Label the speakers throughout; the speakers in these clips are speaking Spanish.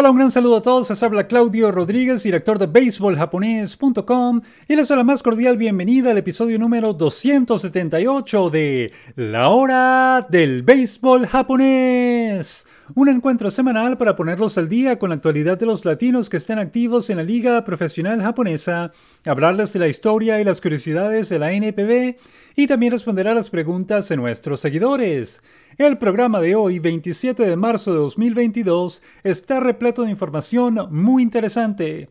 Speaker 1: Hola, un gran saludo a todos. Les habla Claudio Rodríguez, director de BaseballJaponés.com y les doy la más cordial bienvenida al episodio número 278 de La Hora del Béisbol Japonés. Un encuentro semanal para ponerlos al día con la actualidad de los latinos que están activos en la Liga Profesional Japonesa, hablarles de la historia y las curiosidades de la NPB y también responder a las preguntas de nuestros seguidores. El programa de hoy, 27 de marzo de 2022, está repleto de información muy interesante.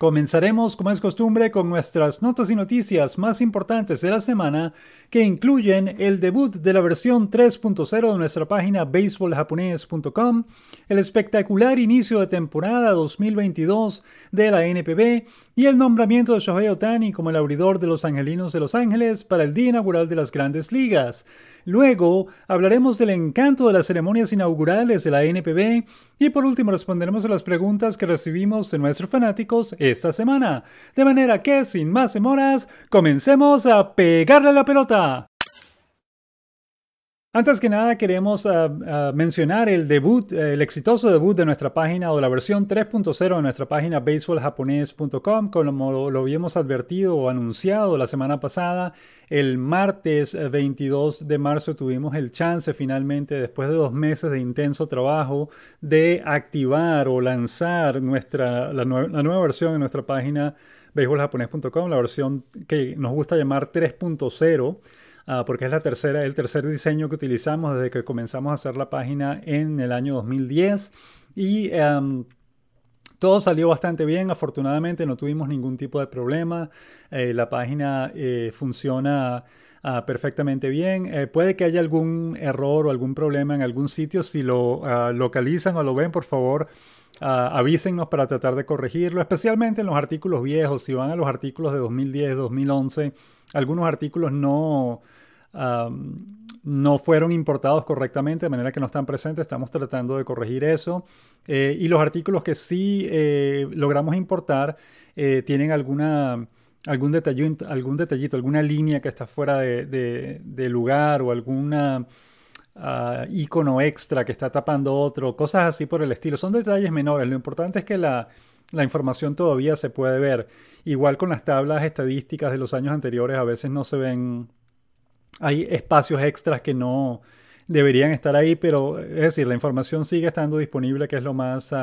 Speaker 1: Comenzaremos, como es costumbre, con nuestras notas y noticias más importantes de la semana, que incluyen el debut de la versión 3.0 de nuestra página baseballjaponés.com, el espectacular inicio de temporada 2022 de la NPB y el nombramiento de Shohei Otani como el abridor de los Angelinos de Los Ángeles para el Día Inaugural de las Grandes Ligas. Luego hablaremos del encanto de las ceremonias inaugurales de la NPB y por último responderemos a las preguntas que recibimos de nuestros fanáticos esta semana. De manera que, sin más demoras, comencemos a pegarle la pelota. Antes que nada queremos ah, ah, mencionar el debut, el exitoso debut de nuestra página o la versión 3.0 de nuestra página baseballjaponés.com, como lo, habíamos advertido o anunciado la semana pasada. El martes 22 eh, de marzo tuvimos el chance finalmente, después de dos meses de intenso trabajo, de activar o lanzar nuestra, la, nueva versión de nuestra página baseballjaponés.com, la versión que nos gusta llamar 3.0. Ah, porque es la tercera, el tercer diseño que utilizamos desde que comenzamos a hacer la página en el año 2010. Y em, todo salió bastante bien, afortunadamente no tuvimos ningún tipo de problema. Eh, la página eh, funciona ah, perfectamente bien. Eh, puede que haya algún error o algún problema en algún sitio. Si lo ah, localizan o lo ven, por favor, avísenos para tratar de corregirlo, especialmente en los artículos viejos. Si van a los artículos de 2010, 2011, algunos artículos no no fueron importados correctamente, de manera que no están presentes. Estamos tratando de corregir eso. Eh, y los artículos que sí eh, logramos importar eh, tienen alguna, algún, detallito, algún detallito, alguna línea que está fuera de, lugar o alguna ah, icono extra que está tapando otro, cosas así por el estilo. Son detalles menores. Lo importante es que la información todavía se puede ver. Igual con las tablas estadísticas de los años anteriores, a veces no se ven hay espacios extras que no deberían estar ahí, pero es decir, la información sigue estando disponible, que es lo más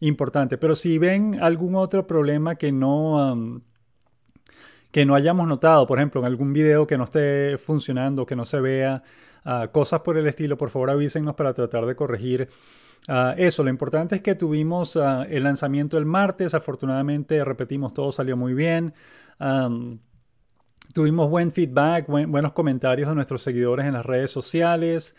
Speaker 1: importante. Pero si ven algún otro problema que no... que no hayamos notado, por ejemplo, en algún video que no esté funcionando, que no se vea, ah, cosas por el estilo, por favor avísenos para tratar de corregir ah, eso. Lo importante es que tuvimos ah, el lanzamiento el martes, afortunadamente, repetimos, todo salió muy bien. Tuvimos buen feedback, buenos comentarios de nuestros seguidores en las redes sociales.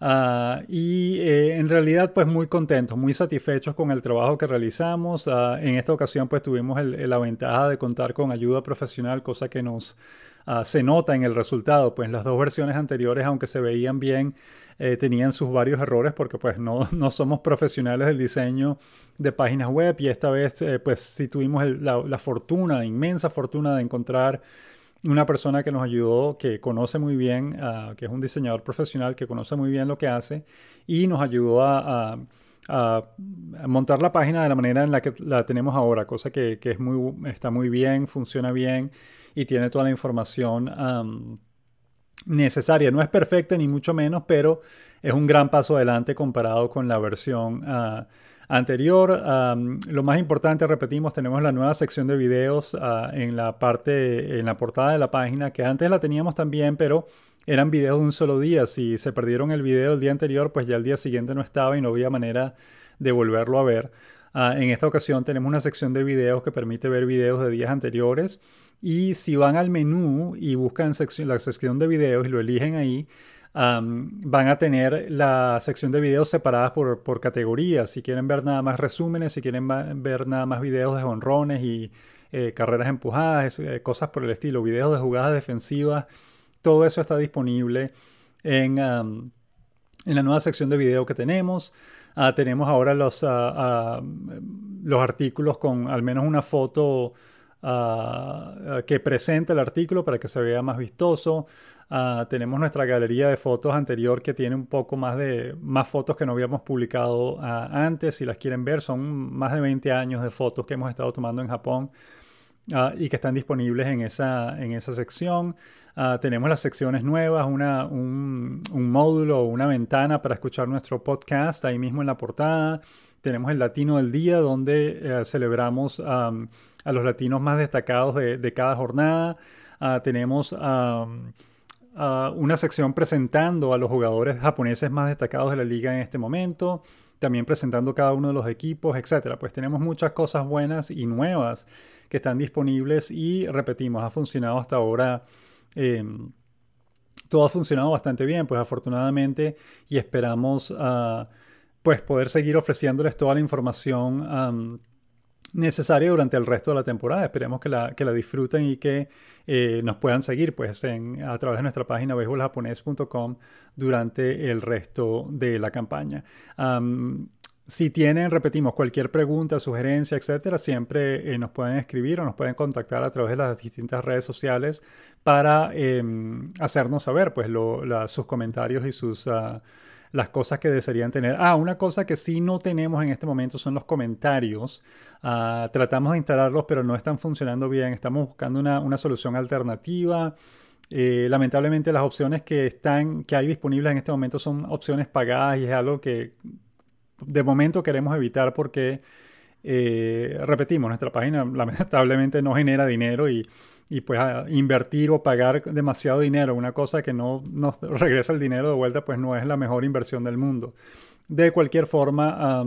Speaker 1: Ah, y eh, en realidad pues muy contentos, muy satisfechos con el trabajo que realizamos. Ah, en esta ocasión pues tuvimos la ventaja de contar con ayuda profesional, cosa que nos ah, se nota en el resultado. Pues las dos versiones anteriores, aunque se veían bien, eh, tenían sus varios errores porque pues no, no somos profesionales del diseño de páginas web y esta vez eh, pues sí tuvimos la, la fortuna, la inmensa fortuna de encontrar una persona que nos ayudó, que conoce muy bien, ah, que es un diseñador profesional, que conoce muy bien lo que hace y nos ayudó a, montar la página de la manera en la que la tenemos ahora, cosa que, es muy, está muy bien, funciona bien y tiene toda la información necesaria. No es perfecta ni mucho menos, pero es un gran paso adelante comparado con la versión... Ah, anterior. lo más importante, repetimos, tenemos la nueva sección de videos ah, en la parte, en la portada de la página, que antes la teníamos también, pero eran videos de un solo día. Si se perdieron el video el día anterior, pues ya el día siguiente no estaba y no había manera de volverlo a ver. Ah, en esta ocasión tenemos una sección de videos que permite ver videos de días anteriores. Y si van al menú y buscan la sección de videos y lo eligen ahí, van a tener la sección de videos separadas por, categorías. Si quieren ver nada más resúmenes, si quieren ver nada más videos de honrones y eh, carreras empujadas, eh, cosas por el estilo, videos de jugadas defensivas, todo eso está disponible en, en la nueva sección de video que tenemos. Ah, tenemos ahora los, ah, ah, los artículos con al menos una foto que presenta el artículo para que se vea más vistoso. Ah, tenemos nuestra galería de fotos anterior que tiene un poco más de más fotos que no habíamos publicado ah, antes. Si las quieren ver, son más de 20 años de fotos que hemos estado tomando en Japón ah, y que están disponibles en esa, en esa sección. tenemos las secciones nuevas, una, un, módulo una ventana para escuchar nuestro podcast ahí mismo en la portada. Tenemos el Latino del Día, donde eh, celebramos a los latinos más destacados de, cada jornada. tenemos una sección presentando a los jugadores japoneses más destacados de la liga en este momento, también presentando cada uno de los equipos, etcétera. Pues tenemos muchas cosas buenas y nuevas que están disponibles y repetimos, ha funcionado hasta ahora. Em, todo ha funcionado bastante bien, pues afortunadamente, y esperamos pues poder seguir ofreciéndoles toda la información necesaria durante el resto de la temporada. Esperemos que la, que la disfruten y que eh, nos puedan seguir pues, a través de nuestra página beisboljaponés.com durante el resto de la campaña. si tienen, repetimos, cualquier pregunta, sugerencia, etcétera, siempre eh, nos pueden escribir o nos pueden contactar a través de las distintas redes sociales para em, hacernos saber pues, sus comentarios y sus... Ah, las cosas que desearían tener. Ah, una cosa que sí no tenemos en este momento son los comentarios. Ah, tratamos de instalarlos, pero no están funcionando bien. Estamos buscando una, solución alternativa. Eh, lamentablemente las opciones que están, que hay disponibles en este momento son opciones pagadas y es algo que de momento queremos evitar porque eh, repetimos, nuestra página lamentablemente no genera dinero y y pues invertir o pagar demasiado dinero, una cosa que no nos regresa el dinero de vuelta, pues no es la mejor inversión del mundo. De cualquier forma,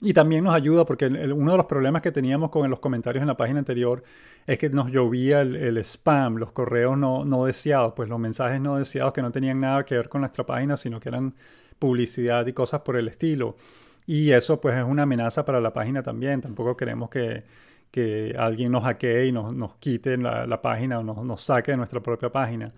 Speaker 1: y también nos ayuda porque uno de los problemas que teníamos con los comentarios en la página anterior es que nos llovía el, spam, los correos no, no, deseados, pues los mensajes no deseados que no tenían nada que ver con nuestra página, sino que eran publicidad y cosas por el estilo. Y eso pues es una amenaza para la página también. Tampoco queremos que, que alguien nos hackee y nos, nos quite la, la, página o nos, nos, saque de nuestra propia página.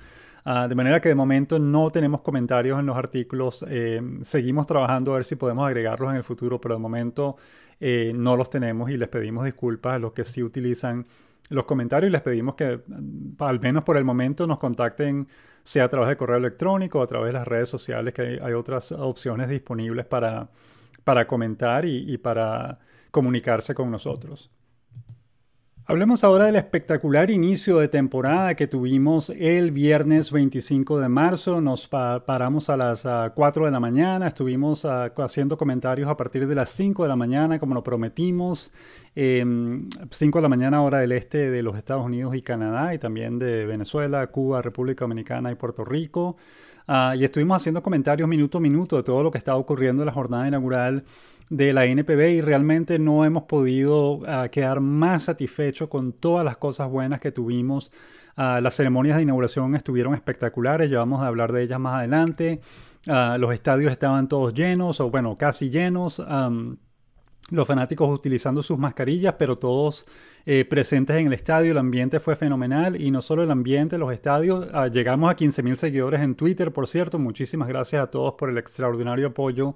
Speaker 1: Ah, de manera que de momento no tenemos comentarios en los artículos, eh, seguimos trabajando a ver si podemos agregarlos en el futuro, pero de momento eh, no los tenemos y les pedimos disculpas a los que sí utilizan los comentarios y les pedimos que mm, al menos por el momento nos contacten sea a través de correo electrónico o a través de las redes sociales, que hay, hay otras opciones disponibles para, para comentar y, y para comunicarse con nosotros. Hablemos ahora del espectacular inicio de temporada que tuvimos el viernes 25 de marzo. Nos paramos a las 4 ah, de la mañana, estuvimos ah, haciendo comentarios a partir de las 5 de la mañana, como lo prometimos. 5 em, de la mañana hora del este de los Estados Unidos y Canadá y también de Venezuela, Cuba, República Dominicana y Puerto Rico. Ah, y estuvimos haciendo comentarios minuto a minuto de todo lo que estaba ocurriendo en la jornada inaugural de la NPB y realmente no hemos podido ah, quedar más satisfechos con todas las cosas buenas que tuvimos. Ah, las ceremonias de inauguración estuvieron espectaculares, ya vamos a hablar de ellas más adelante. los estadios estaban todos llenos, o bueno, casi llenos los fanáticos utilizando sus mascarillas, pero todos eh, presentes en el estadio. El ambiente fue fenomenal y no solo el ambiente, los estadios. Ah, llegamos a 15.000 seguidores en Twitter, por cierto. Muchísimas gracias a todos por el extraordinario apoyo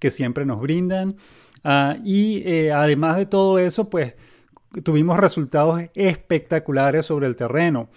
Speaker 1: que siempre nos brindan. Ah, y eh, además de todo eso, pues tuvimos resultados espectaculares sobre el terreno.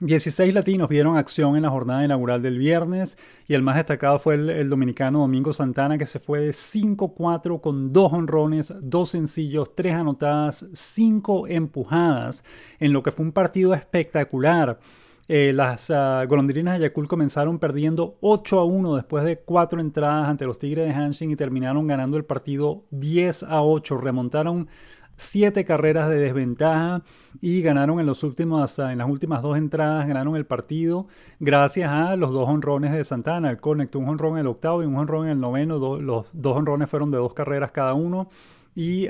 Speaker 1: 16 latinos vieron acción en la jornada inaugural del viernes y el más destacado fue el, dominicano Domingo Santana que se fue de 5-4 con dos honrones, dos sencillos, tres anotadas, cinco empujadas en lo que fue un partido espectacular. Eh, las ah, golondrinas de Yakult comenzaron perdiendo 8 a 1 después de cuatro entradas ante los Tigres de Hanshin y terminaron ganando el partido 10 a 8. Remontaron siete carreras de desventaja y ganaron en, los últimos, ah, en las últimas dos entradas, ganaron el partido gracias a los dos honrones de Santana. El conectó un honrón en el octavo y un honrón en el noveno. los dos honrones fueron de dos carreras cada uno. Y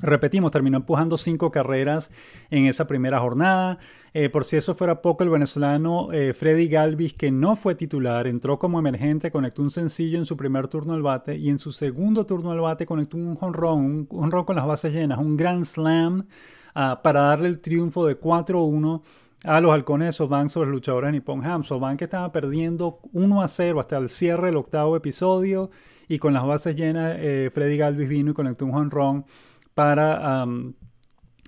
Speaker 1: repetimos, terminó empujando cinco carreras en esa primera jornada. Eh, por si eso fuera poco, el venezolano eh, Freddy Galvis, que no fue titular, entró como emergente, conectó un sencillo en su primer turno al bate y en su segundo turno al bate conectó un honrón, un honrón con las bases llenas, un grand slam ah, para darle el triunfo de 4-1 a los halcones de Soban sobre los luchadores de Nippon Ham. que estaba perdiendo 1 a 0 hasta el cierre del octavo episodio y con las bases llenas eh, Freddy Galvis vino y conectó un honrón para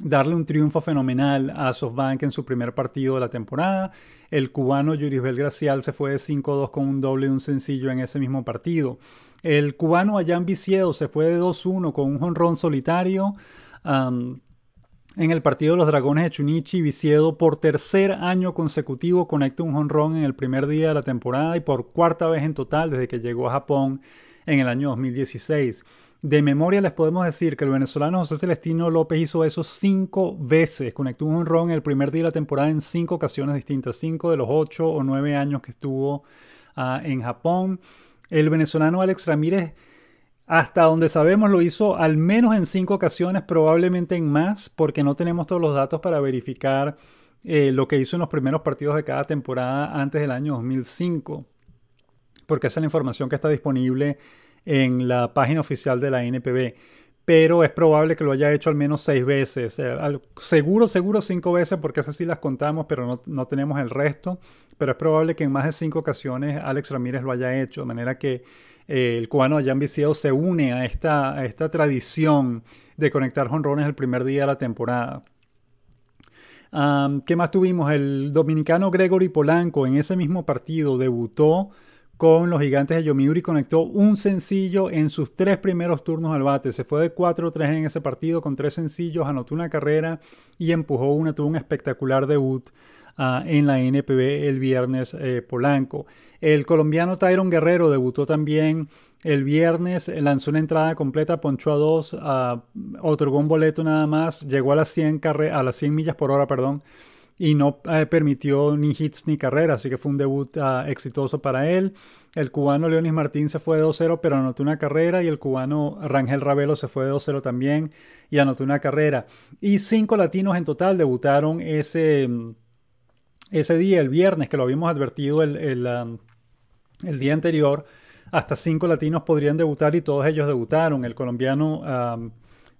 Speaker 1: darle un triunfo fenomenal a SoftBank en su primer partido de la temporada. El cubano Yurisbel Gracial se fue de 5-2 con un doble y un sencillo en ese mismo partido. El cubano Allan Viciedo se fue de 2-1 con un jonrón solitario. Um, en el partido de los Dragones de Chunichi, Viciedo por tercer año consecutivo conecta un jonrón en el primer día de la temporada y por cuarta vez en total desde que llegó a Japón en el año 2016. De memoria les podemos decir que el venezolano José Celestino López hizo eso cinco veces. Conectó un ron el primer día de la temporada en cinco ocasiones distintas. Cinco de los ocho o nueve años que estuvo ah, en Japón. El venezolano Alex Ramírez, hasta donde sabemos, lo hizo al menos en cinco ocasiones, probablemente en más, porque no tenemos todos los datos para verificar eh, lo que hizo en los primeros partidos de cada temporada antes del año 2005. Porque esa es la información que está disponible en la página oficial de la NPB, pero es probable que lo haya hecho al menos seis veces, eh, seguro, seguro cinco veces, porque esas sí las contamos, pero no, tenemos el resto, pero es probable que en más de cinco ocasiones Alex Ramírez lo haya hecho, de manera que eh, el cubano Jan Viseo se une a esta, esta tradición de conectar jonrones el primer día de la temporada. ¿Qué más tuvimos? El dominicano Gregory Polanco en ese mismo partido debutó con los gigantes de Yomiuri conectó un sencillo en sus tres primeros turnos al bate. Se fue de 4-3 en ese partido con tres sencillos, anotó una carrera y empujó una. Tuvo un espectacular debut ah, en la NPB el viernes eh, Polanco. El colombiano Tyron Guerrero debutó también el viernes, lanzó una entrada completa, ponchó a dos, ah, otorgó un boleto nada más, llegó a las 100, a las 100 millas por hora, perdón y no eh, permitió ni hits ni carreras, así que fue un debut ah, exitoso para él. El cubano Leonis Martín se fue de 2-0, pero anotó una carrera. Y el cubano Rangel Ravelo se fue de 2-0 también y anotó una carrera. Y cinco latinos en total debutaron ese, ese día, el viernes, que lo habíamos advertido el, um, día anterior. Hasta cinco latinos podrían debutar y todos ellos debutaron. El colombiano um,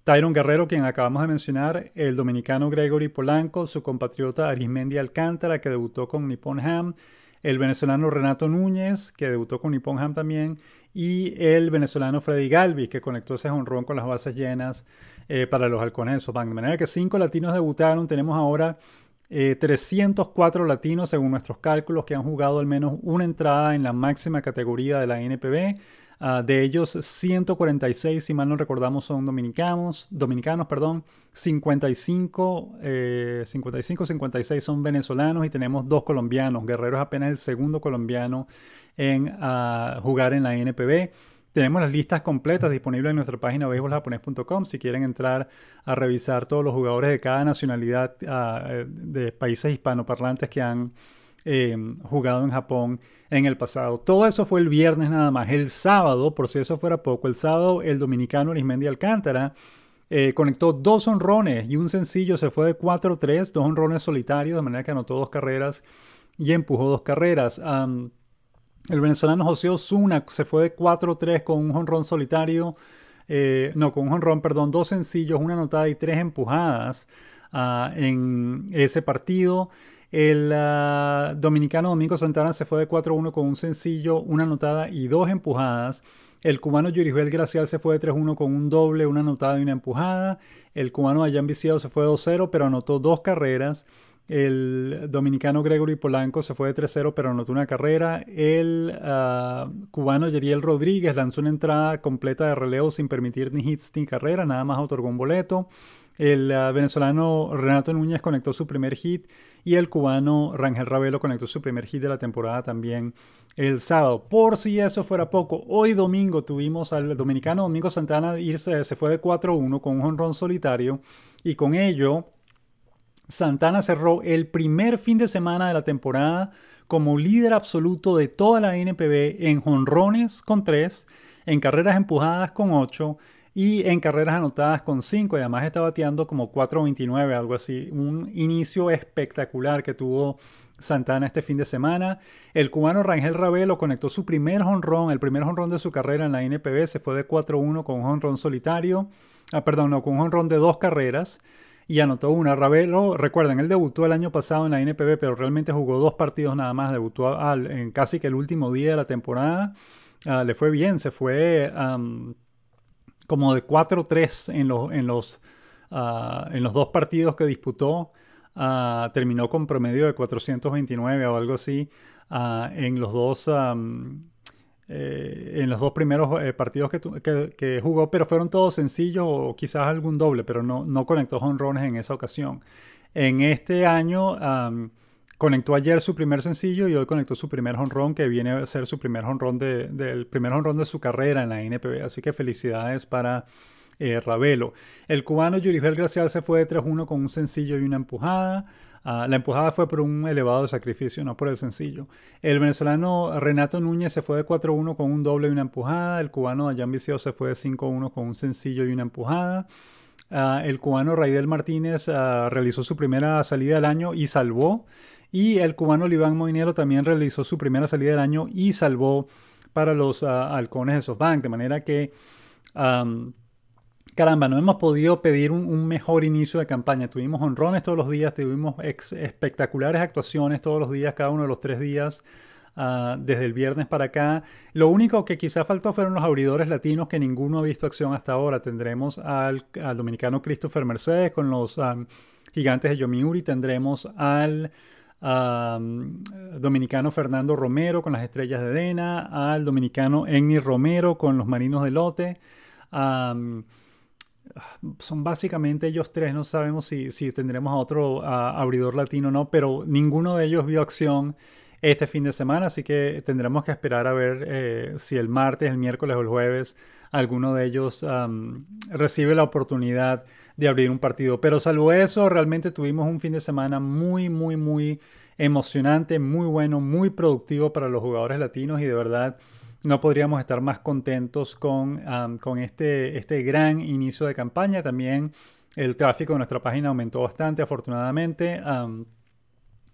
Speaker 1: Tyron Guerrero, quien acabamos de mencionar, el dominicano Gregory Polanco, su compatriota Arismendi Alcántara, que debutó con Nippon Ham, el venezolano Renato Núñez, que debutó con Nippon Ham también, y el venezolano Freddy Galvis, que conectó ese honrón con las bases llenas eh, para los halcones de De manera que cinco latinos debutaron, tenemos ahora 304 eh, latinos, según nuestros cálculos, que han jugado al menos una entrada en la máxima categoría de la NPB. Ah, de ellos, 146, si mal no recordamos, son dominicanos, dominicanos perdón, 55, 56 eh, son venezolanos y tenemos dos colombianos. guerreros apenas el segundo colombiano en ah, jugar en la NPB. Tenemos las listas completas disponibles en nuestra página beisboljaponés.com si quieren entrar a revisar todos los jugadores de cada nacionalidad ah, eh, de países hispanoparlantes que han eh, jugado en Japón en el pasado. Todo eso fue el viernes nada más. El sábado, por si eso fuera poco, el sábado el dominicano Arismendi Alcántara eh, conectó dos honrones y un sencillo se fue de 4-3, dos honrones solitarios, de manera que anotó dos carreras y empujó dos carreras. el venezolano José Osuna se fue de 4-3 con un honrón solitario, eh, no, con un honrón, perdón, dos sencillos, una anotada y tres empujadas ah, en ese partido. El ah, dominicano Domingo Santana se fue de 4-1 con un sencillo, una anotada y dos empujadas. El cubano Yurijuel Gracial se fue de 3-1 con un doble, una anotada y una empujada. El cubano Ayan Viciado se fue de 2-0, pero anotó dos carreras. El dominicano Gregory Polanco se fue de 3-0 pero anotó una carrera. El ah, cubano Yeriel Rodríguez lanzó una entrada completa de relevo sin permitir ni hits ni carrera, nada más otorgó un boleto. El ah, venezolano Renato Núñez conectó su primer hit y el cubano Rangel Ravelo conectó su primer hit de la temporada también el sábado. Por si eso fuera poco, hoy domingo tuvimos al dominicano Domingo Santana irse, se fue de 4-1 con un honrón solitario y con ello Santana cerró el primer fin de semana de la temporada como líder absoluto de toda la NPB en jonrones con 3, en carreras empujadas con 8 y en carreras anotadas con 5. Además está bateando como 4.29, algo así. Un inicio espectacular que tuvo Santana este fin de semana. El cubano Rangel Ravelo conectó su primer jonrón, el primer jonrón de su carrera en la NPB, se fue de 4-1 con un jonrón solitario, ah, perdón, no, con un de dos carreras y anotó una. Ravelo, recuerden, él debutó el año pasado en la NPV, pero realmente jugó dos partidos nada más. Debutó en casi que el último día de la temporada. Ah, le fue bien, se fue como de 4-3 en, los, en, ah, en los dos partidos que disputó. Ah, terminó con promedio de 429 o algo así en los dos. Eh, en los dos primeros eh, partidos que, jugó, pero fueron todos sencillos o quizás algún doble, pero no, no conectó jonrones en esa ocasión. En este año conectó ayer su primer sencillo y hoy conectó su primer honrón, que viene a ser su primer honrón de, del primer honrón de su carrera en la NPB. Así que felicidades para eh, Ravelo. El cubano Yurifel Gracial se fue de 3-1 con un sencillo y una empujada. Ah, la empujada fue por un elevado sacrificio, no por el sencillo. El venezolano Renato Núñez se fue de 4-1 con un doble y una empujada. El cubano Dayan Viseo se fue de 5-1 con un sencillo y una empujada. Ah, el cubano Raidel Martínez ah, realizó su primera salida del año y salvó. Y el cubano Libán Moinero también realizó su primera salida del año y salvó para los halcones de SoftBank. De manera que caramba, no hemos podido pedir un, mejor inicio de campaña. Tuvimos honrones todos los días, tuvimos espectaculares actuaciones todos los días, cada uno de los tres días. Ah, desde el viernes para acá. Lo único que quizá faltó fueron los abridores latinos, que ninguno ha visto acción hasta ahora. Tendremos al, dominicano Christopher Mercedes con los ah, gigantes de Yomiuri, tendremos al ah, dominicano Fernando Romero con las estrellas de Dena, al dominicano Enni Romero con los marinos de Lote son básicamente ellos tres, no sabemos si, tendremos a otro abridor latino o no, pero ninguno de ellos vio acción este fin de semana, así que tendremos que esperar a ver eh, si el martes, el miércoles o el jueves alguno de ellos recibe la oportunidad de abrir un partido. Pero salvo eso, realmente tuvimos un fin de semana muy, muy, muy emocionante, muy bueno, muy productivo para los jugadores latinos y de verdad no podríamos estar más contentos con, este, este, gran inicio de campaña. También el tráfico de nuestra página aumentó bastante, afortunadamente,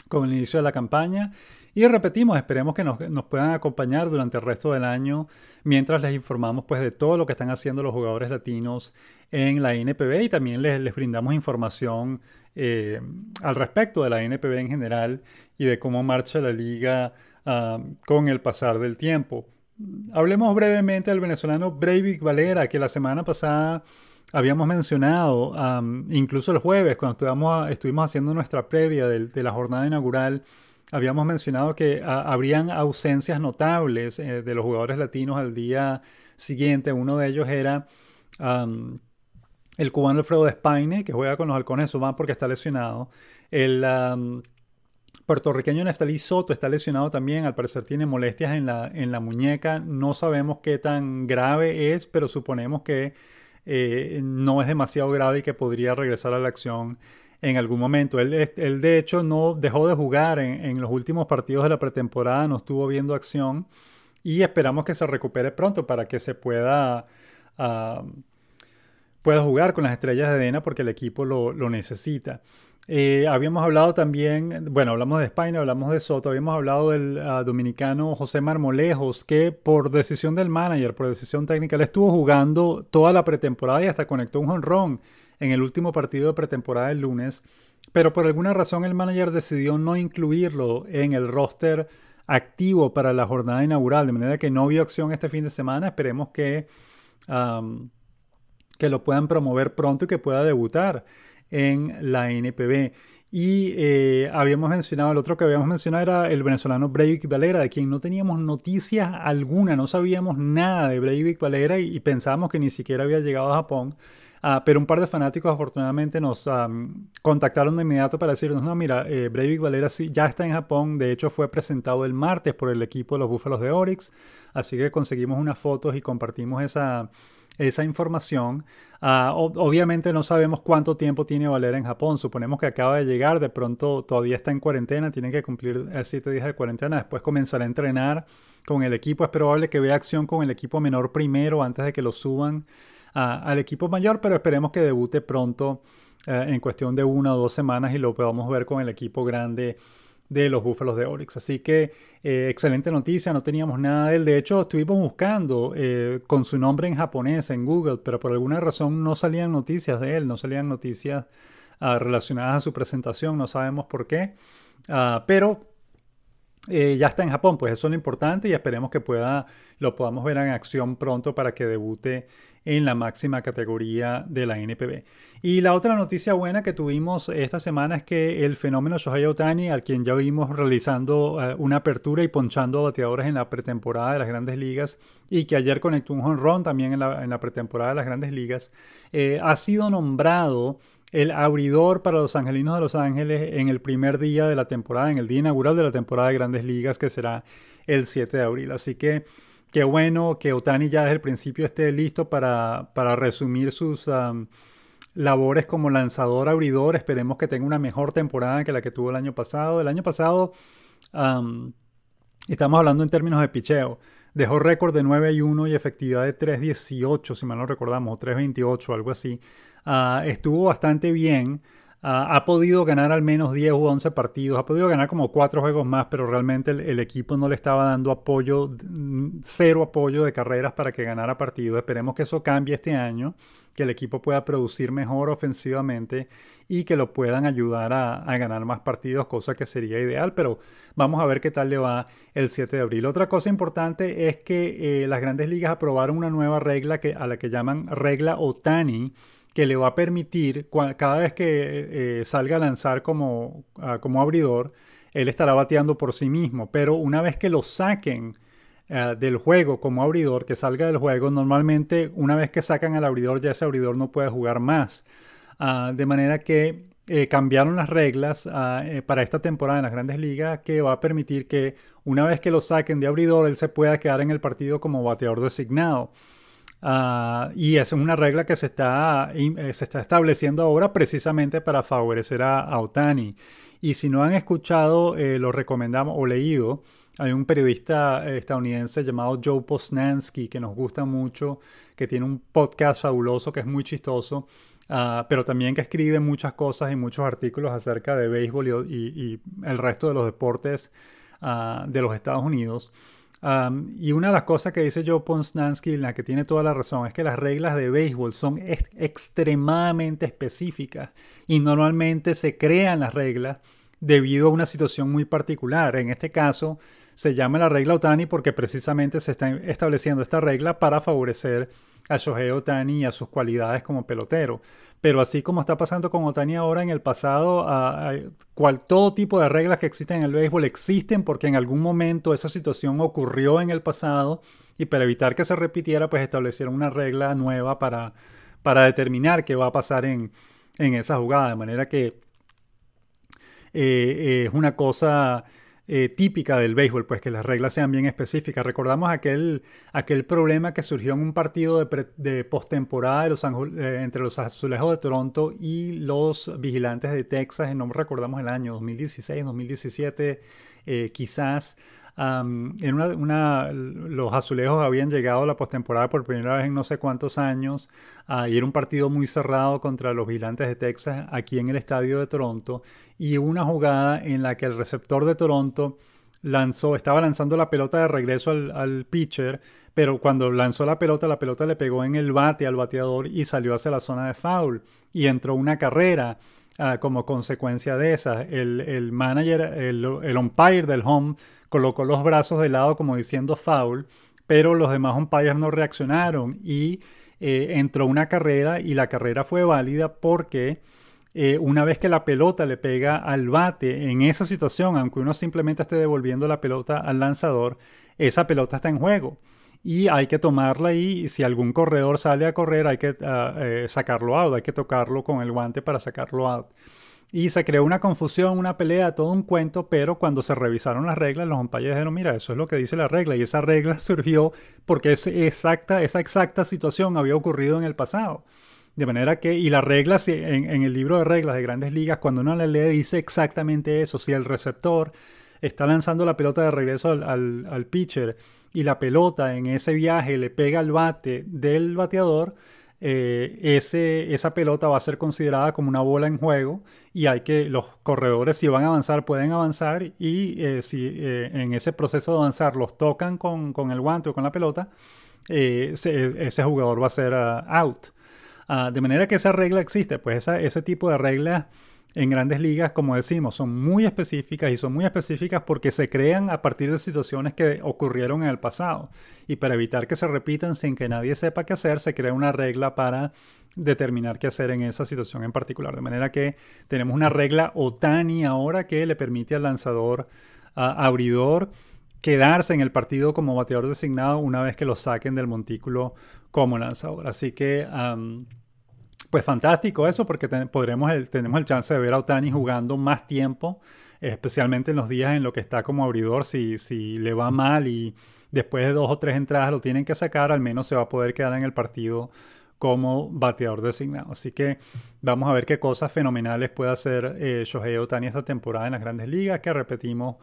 Speaker 1: con el inicio de la campaña. Y repetimos, esperemos que nos, puedan acompañar durante el resto del año mientras les informamos pues, de todo lo que están haciendo los jugadores latinos en la NPB y también les, brindamos información eh, al respecto de la NPB en general y de cómo marcha la liga con el pasar del tiempo. Hablemos brevemente del venezolano Breivik Valera, que la semana pasada habíamos mencionado, incluso el jueves, cuando estuvimos, haciendo nuestra previa de, la jornada inaugural, habíamos mencionado que ah, habrían ausencias notables eh, de los jugadores latinos al día siguiente. Uno de ellos era el cubano Alfredo Despaine, que juega con los halcones de porque está lesionado. El puertorriqueño Neftalí Soto está lesionado también, al parecer tiene molestias en la, muñeca, no sabemos qué tan grave es, pero suponemos que eh, no es demasiado grave y que podría regresar a la acción en algún momento. Él, de hecho no dejó de jugar en, los últimos partidos de la pretemporada, no estuvo viendo acción y esperamos que se recupere pronto para que se pueda... Ah, pueda jugar con las estrellas de Dena porque el equipo lo necesita. Eh, habíamos hablado también, bueno, hablamos de España, hablamos de Soto, habíamos hablado del ah, dominicano José Marmolejos, que por decisión del manager, por decisión técnica, le estuvo jugando toda la pretemporada y hasta conectó un honrón en el último partido de pretemporada el lunes, pero por alguna razón el manager decidió no incluirlo en el roster activo para la jornada inaugural, de manera que no vio acción este fin de semana. Esperemos que, que lo puedan promover pronto y que pueda debutar en la NPB. Y eh, habíamos mencionado, el otro que habíamos mencionado era el venezolano Breivik Valera, de quien no teníamos noticias alguna, no sabíamos nada de Breivik Valera y, pensábamos que ni siquiera había llegado a Japón. Ah, pero un par de fanáticos afortunadamente nos contactaron de inmediato para decirnos, no, mira, eh, Breivik Valera sí, ya está en Japón, de hecho fue presentado el martes por el equipo de los Búfalos de Oryx, así que conseguimos unas fotos y compartimos esa esa información. Ah, obviamente no sabemos cuánto tiempo tiene Valera en Japón. Suponemos que acaba de llegar, de pronto todavía está en cuarentena, tiene que cumplir 7 eh, días de cuarentena, después comenzará a entrenar con el equipo. Es probable que vea acción con el equipo menor primero antes de que lo suban ah, al equipo mayor, pero esperemos que debute pronto eh, en cuestión de una o dos semanas y lo podamos ver con el equipo grande de los Búfalos de Orix. Así que eh, excelente noticia, no teníamos nada de él. De hecho, estuvimos buscando eh, con su nombre en japonés en Google, pero por alguna razón no salían noticias de él, no salían noticias ah, relacionadas a su presentación, no sabemos por qué. Ah, pero eh, ya está en Japón, pues eso es lo importante y esperemos que pueda, lo podamos ver en acción pronto para que debute en la máxima categoría de la NPB. Y la otra noticia buena que tuvimos esta semana es que el fenómeno Shohei Otani, al quien ya vimos realizando eh, una apertura y ponchando bateadores en la pretemporada de las grandes ligas, y que ayer conectó un honrón también en la, pretemporada de las grandes ligas, eh, ha sido nombrado el abridor para los angelinos de Los Ángeles en el primer día de la temporada, en el día inaugural de la temporada de grandes ligas, que será el 7 de abril. Así que qué bueno que Otani ya desde el principio esté listo para, para resumir sus labores como lanzador abridor. Esperemos que tenga una mejor temporada que la que tuvo el año pasado. El año pasado, estamos hablando en términos de picheo, dejó récord de 9 y 1 y efectividad de 3.18, si mal no recordamos, o 3.28, algo así. Ah, estuvo bastante bien ha podido ganar al menos 10 u 11 partidos, ha podido ganar como 4 juegos más, pero realmente el, equipo no le estaba dando apoyo, mm, cero apoyo de carreras para que ganara partidos. Esperemos que eso cambie este año, que el equipo pueda producir mejor ofensivamente y que lo puedan ayudar a, ganar más partidos, cosa que sería ideal, pero vamos a ver qué tal le va el 7 de abril. Otra cosa importante es que eh, las grandes ligas aprobaron una nueva regla que, a la que llaman regla Otani que le va a permitir, cada vez que eh, eh, salga a lanzar como, como abridor, él estará bateando por sí mismo. Pero una vez que lo saquen eh, del juego como abridor, que salga del juego, normalmente una vez que sacan al abridor, ya ese abridor no puede jugar más. Ah, de manera que cambiaron las reglas ah, para esta temporada en las grandes ligas que va a permitir que una vez que lo saquen de abridor, él se pueda quedar en el partido como bateador designado. Y ah, y es una regla que eh, se está, estableciendo ahora precisamente para favorecer a, Otani. Y si no han escuchado, eh, lo recomendamos o leído. Hay un periodista eh, estadounidense llamado Joe Posnansky que nos gusta mucho, que tiene un podcast fabuloso que es muy chistoso, ah, pero también que escribe muchas cosas y muchos artículos acerca de béisbol y, el resto de los deportes ah, de los Estados Unidos y una de las cosas que dice Joe Ponsnansky, en la que tiene toda la razón, es que las reglas de béisbol son extremadamente específicas y normalmente se crean las reglas debido a una situación muy particular. En este caso, se llama la regla Otani porque precisamente se está estableciendo esta regla para favorecer a Shohei Otani y a sus cualidades como pelotero. Pero así como está pasando con Otani ahora en el pasado, todo tipo de reglas que existen en el béisbol existen porque en algún momento esa situación ocurrió en el pasado y para evitar que se repitiera, pues establecieron una regla nueva para, para determinar qué va a pasar en, esa jugada. De manera que eh, es una cosa eh, típica del béisbol, pues que las reglas sean bien específicas. Recordamos aquel, aquel problema que surgió en un partido de, de postemporada eh, entre los Azulejos de Toronto y los Vigilantes de Texas, no recordamos el año 2016, 2017, eh, quizás en una, los azulejos habían llegado a la postemporada por primera vez en no sé cuántos años ah, y era un partido muy cerrado contra los vigilantes de Texas aquí en el estadio de Toronto y una jugada en la que el receptor de Toronto lanzó, estaba lanzando la pelota de regreso al, al pitcher, pero cuando lanzó la pelota, la pelota le pegó en el bate al bateador y salió hacia la zona de foul y entró una carrera. Ah, como consecuencia de esa. El, manager, el, umpire del home, colocó los brazos de lado como diciendo foul, pero los demás umpires no reaccionaron y eh, entró una carrera y la carrera fue válida porque... Eh, una vez que la pelota le pega al bate, en esa situación, aunque uno simplemente esté devolviendo la pelota al lanzador, esa pelota está en juego y hay que tomarla y si algún corredor sale a correr hay que ah, eh, sacarlo out, hay que tocarlo con el guante para sacarlo out. Y se creó una confusión, una pelea, todo un cuento, pero cuando se revisaron las reglas, los compañeros dijeron, mira, eso es lo que dice la regla, y esa regla surgió porque es exacta, esa exacta situación había ocurrido en el pasado. De manera que, y las reglas en, el libro de reglas de grandes ligas, cuando uno la lee, dice exactamente eso, si el receptor está lanzando la pelota de regreso al pitcher, y la pelota en ese viaje le pega al bate del bateador, eh, ese, esa pelota va a ser considerada como una bola en juego y hay que los corredores si van a avanzar pueden avanzar y eh, si eh, en ese proceso de avanzar los tocan con, el guante o con la pelota, ese, jugador va a ser ah, out. Ah, de manera que esa regla existe, pues ese tipo de reglas en grandes ligas, como decimos, son muy específicas y son muy específicas porque se crean a partir de situaciones que ocurrieron en el pasado. Y para evitar que se repitan sin que nadie sepa qué hacer, se crea una regla para determinar qué hacer en esa situación en particular. De manera que tenemos una regla OTANI ahora que le permite al lanzador abridor quedarse en el partido como bateador designado una vez que lo saquen del montículo como lanzador. Así que... Pues fantástico eso, porque podremos tenemos el chance de ver a Otani jugando más tiempo, especialmente en los días en los que está como abridor, si, si le va mal y después de dos o tres entradas lo tienen que sacar, al menos se va a poder quedar en el partido como bateador designado. Así que vamos a ver qué cosas fenomenales puede hacer eh, Shohei Otani esta temporada en las grandes ligas, que repetimos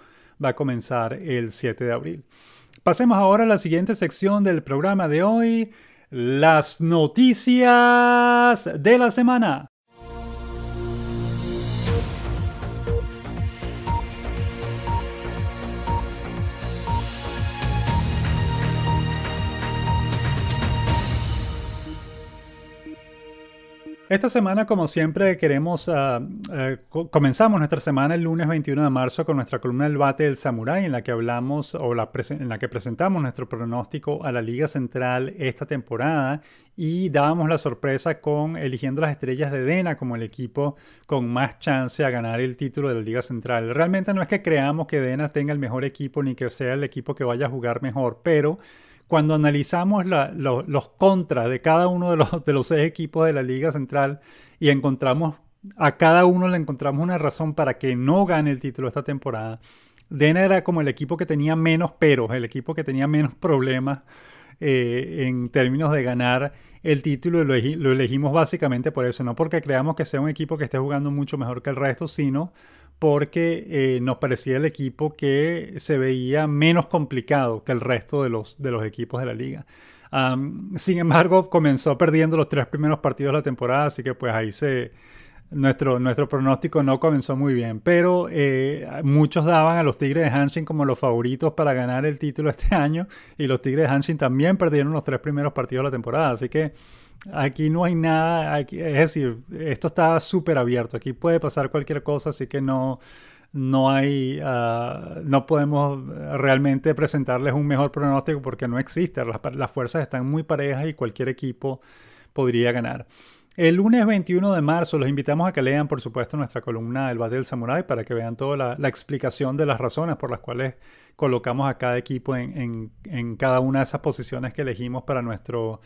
Speaker 1: va a comenzar el 7 de abril. Pasemos ahora a la siguiente sección del programa de hoy las noticias de la semana. Esta semana, como siempre, queremos ah, ah, comenzamos nuestra semana el lunes 21 de marzo con nuestra columna del Bate del Samurai, en la que hablamos o la en la que presentamos nuestro pronóstico a la Liga Central esta temporada y dábamos la sorpresa con eligiendo las estrellas de Dena como el equipo con más chance a ganar el título de la Liga Central. Realmente no es que creamos que Dena tenga el mejor equipo ni que sea el equipo que vaya a jugar mejor, pero cuando analizamos los contras de cada uno de los, de los seis equipos de la Liga Central y encontramos a cada uno le encontramos una razón para que no gane el título esta temporada. Dena era como el equipo que tenía menos peros, el equipo que tenía menos problemas eh, en términos de ganar el título. y lo elegimos básicamente por eso, no porque creamos que sea un equipo que esté jugando mucho mejor que el resto, sino porque eh, nos parecía el equipo que se veía menos complicado que el resto de los, de los equipos de la liga. sin embargo, comenzó perdiendo los tres primeros partidos de la temporada, así que pues ahí se, nuestro, pronóstico no comenzó muy bien, pero eh, muchos daban a los Tigres de Hanshin como los favoritos para ganar el título este año y los Tigres de Hanshin también perdieron los tres primeros partidos de la temporada, así que aquí no hay nada, es decir, esto está súper abierto, aquí puede pasar cualquier cosa, así que no, no hay, ah, no podemos realmente presentarles un mejor pronóstico porque no existe, las fuerzas están muy parejas y cualquier equipo podría ganar. El lunes 21 de marzo los invitamos a que lean, por supuesto, nuestra columna del Valle del Samurai para que vean toda la, explicación de las razones por las cuales colocamos a cada equipo en, cada una de esas posiciones que elegimos para nuestro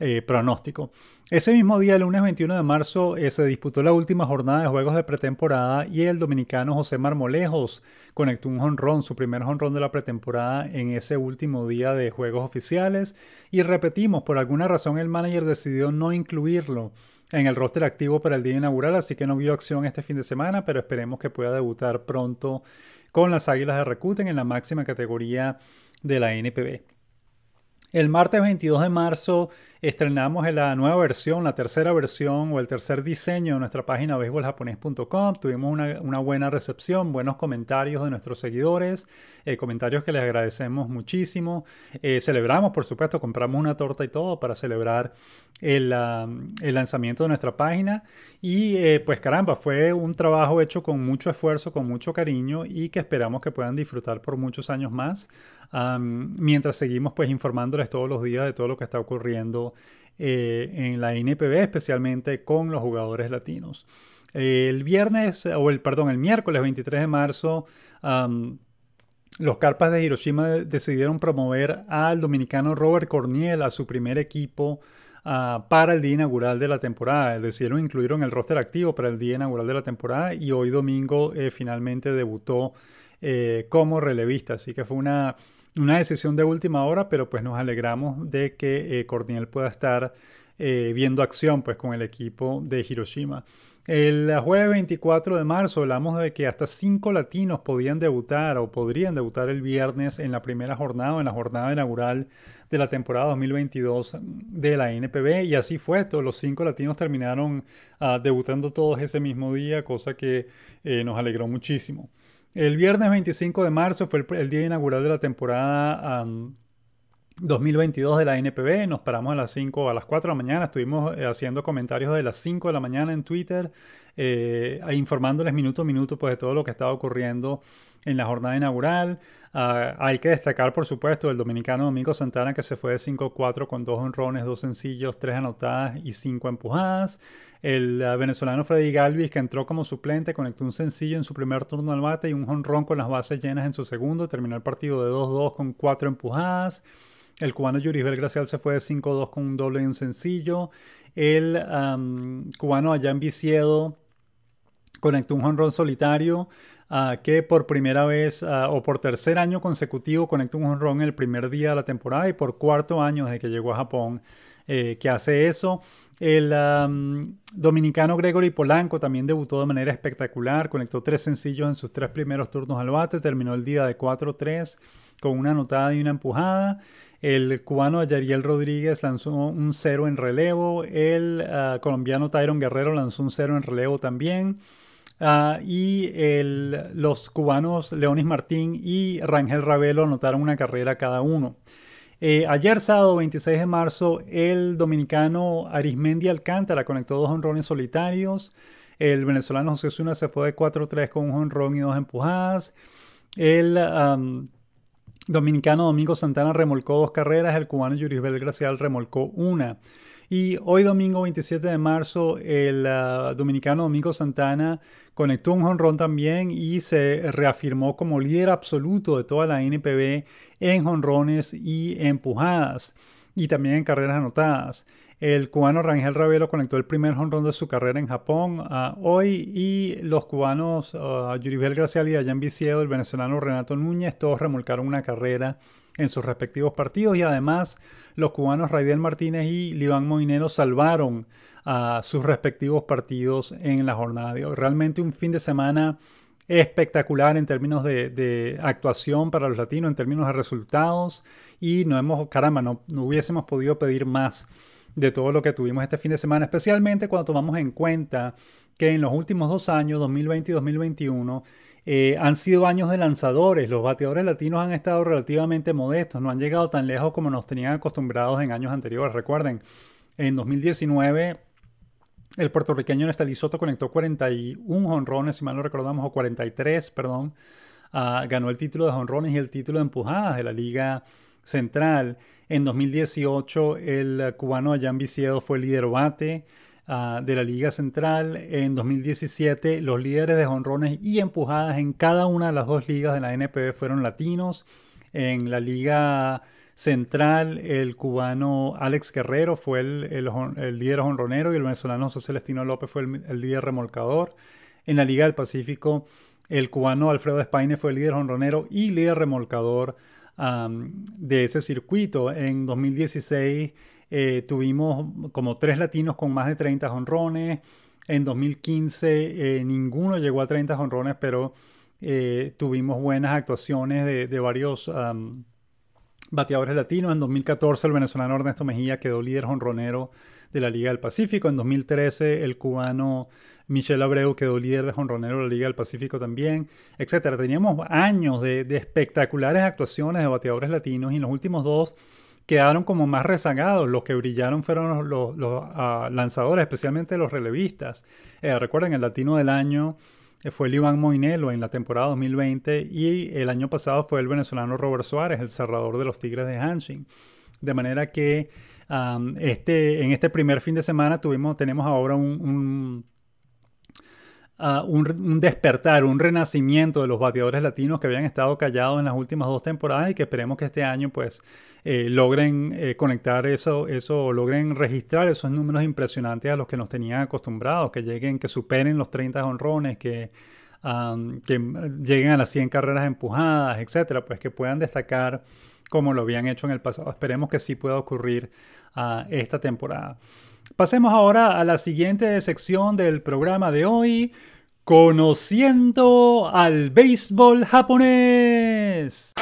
Speaker 1: eh, pronóstico. Ese mismo día, el lunes 21 de marzo, eh, se disputó la última jornada de juegos de pretemporada y el dominicano José Marmolejos conectó un honrón, su primer honrón de la pretemporada en ese último día de juegos oficiales. Y repetimos, por alguna razón el manager decidió no incluirlo en el roster activo para el día inaugural, así que no vio acción este fin de semana, pero esperemos que pueda debutar pronto con las Águilas de Recuten en la máxima categoría de la NPB. El martes 22 de marzo Estrenamos en la nueva versión, la tercera versión o el tercer diseño de nuestra página béisboljaponés.com. Tuvimos una, buena recepción, buenos comentarios de nuestros seguidores, eh, comentarios que les agradecemos muchísimo. Eh, celebramos, por supuesto, compramos una torta y todo para celebrar el, lanzamiento de nuestra página. Y eh, pues caramba, fue un trabajo hecho con mucho esfuerzo, con mucho cariño y que esperamos que puedan disfrutar por muchos años más, mientras seguimos pues informándoles todos los días de todo lo que está ocurriendo eh, en la NPB, especialmente con los jugadores latinos. el viernes, o el perdón, el miércoles 23 de marzo, los Carpas de Hiroshima decidieron promover al dominicano Robert Corniel a su primer equipo ah, para el día inaugural de la temporada. Decidieron incluirlo en el roster activo para el día inaugural de la temporada y hoy domingo eh, finalmente debutó eh, como relevista. Así que fue una una decisión de última hora, pero pues nos alegramos de que eh, pueda estar eh, viendo acción pues con el equipo de Hiroshima. El eh, jueves 24 de marzo hablamos de que hasta cinco latinos podían debutar o podrían debutar el viernes en la primera jornada, en la jornada inaugural de la temporada 2022 de la NPB. Y así fue, todos los cinco latinos terminaron ah, debutando todos ese mismo día, cosa que eh, nos alegró muchísimo. El viernes 25 de marzo fue el, día inaugural de la temporada 2022 de la NPB, nos paramos a las 5 a las 4 de la mañana, estuvimos eh, haciendo comentarios de las 5 de la mañana en Twitter, eh, informándoles minuto a minuto pues, de todo lo que estaba ocurriendo en la jornada inaugural. Ah, hay que destacar, por supuesto, el dominicano Domingo Santana que se fue de 5-4 con dos honrones, dos sencillos, tres anotadas y cinco empujadas. El ah, venezolano Freddy Galvis que entró como suplente, conectó un sencillo en su primer turno al bate y un honrón con las bases llenas en su segundo. Terminó el partido de 2-2 con cuatro empujadas. El cubano Yurisbel Gracial se fue de 5-2 con un doble y un sencillo. El cubano allá Biciedo conectó un jonrón solitario ah, que por primera vez ah, o por tercer año consecutivo conectó un jonrón el primer día de la temporada y por cuarto año desde que llegó a Japón eh, que hace eso. El dominicano Gregory Polanco también debutó de manera espectacular, conectó tres sencillos en sus tres primeros turnos al bate, terminó el día de 4-3 con una anotada y una empujada. El cubano Ayariel Rodríguez lanzó un cero en relevo. El ah, colombiano Tyron Guerrero lanzó un cero en relevo también. Ah, y los cubanos Leonis Martín y Rangel Ravelo anotaron una carrera cada uno. Eh, ayer sábado 26 de marzo, el dominicano Arismendi Alcántara conectó dos honrones solitarios. El venezolano José Zuna se fue de 4-3 con un honrón y dos empujadas. El dominicano Domingo Santana remolcó dos carreras, el cubano Yurisbel Gracial remolcó una. Y hoy domingo 27 de marzo, el ah, dominicano Domingo Santana conectó un jonrón también y se reafirmó como líder absoluto de toda la NPB en jonrones y empujadas y también en carreras anotadas. El cubano Rangel Ravelo conectó el primer jonrón de su carrera en Japón ah, hoy y los cubanos uh, Yuribel Gracial y Dayan Viciedo, el venezolano Renato Núñez, todos remolcaron una carrera en sus respectivos partidos y además los cubanos Raidel Martínez y Liván Moinero salvaron a ah, sus respectivos partidos en la jornada de hoy. Realmente un fin de semana espectacular en términos de, actuación para los latinos, en términos de resultados. Y no hemos, caramba, no, hubiésemos podido pedir más de todo lo que tuvimos este fin de semana, especialmente cuando tomamos en cuenta que en los últimos dos años, 2020 y 2021, eh, han sido años de lanzadores. Los bateadores latinos han estado relativamente modestos, no han llegado tan lejos como nos tenían acostumbrados en años anteriores. Recuerden, en 2019 el puertorriqueño Néstor Soto conectó 41 honrones, si mal no recordamos, o 43, perdón. Ah, ganó el título de honrones y el título de empujadas de la Liga Central. En 2018, el cubano Ayán Viciedo fue el líder bate ah, de la Liga Central. En 2017, los líderes de honrones y empujadas en cada una de las dos ligas de la NPB fueron latinos. En la Liga central, el cubano Alex Guerrero fue el, líder honronero y el venezolano José Celestino López fue el, líder remolcador. En la Liga del Pacífico, el cubano Alfredo Espaine fue el líder honronero y líder remolcador de ese circuito. En 2016 eh, tuvimos como tres latinos con más de 30 honrones. En 2015 eh, ninguno llegó a 30 honrones, pero eh, tuvimos buenas actuaciones de, varios... Bateadores latinos, en 2014 el venezolano Ernesto Mejía quedó líder jonronero de la Liga del Pacífico, en 2013 el cubano Michel Abreu quedó líder de jonronero de la Liga del Pacífico también, etcétera, Teníamos años de, espectaculares actuaciones de bateadores latinos y en los últimos dos quedaron como más rezagados. Los que brillaron fueron los, ah, lanzadores, especialmente los relevistas. Eh, recuerden, el latino del año eh, fue el Iván Moinelo en la temporada 2020 y el año pasado fue el venezolano Robert Suárez, el cerrador de los Tigres de Hanshin. De manera que este, en este primer fin de semana tuvimos, tenemos ahora un un, despertar, un renacimiento de los bateadores latinos que habían estado callados en las últimas dos temporadas y que esperemos que este año pues eh, logren eh, conectar eso, eso, logren registrar esos números impresionantes a los que nos tenían acostumbrados, que lleguen, que superen los 30 honrones, que... lleguen a las 100 carreras empujadas, etcétera, pues que puedan destacar como lo habían hecho en el pasado. Esperemos que sí pueda ocurrir ah, esta temporada. Pasemos ahora a la siguiente sección del programa de hoy. Conociendo al béisbol japonés.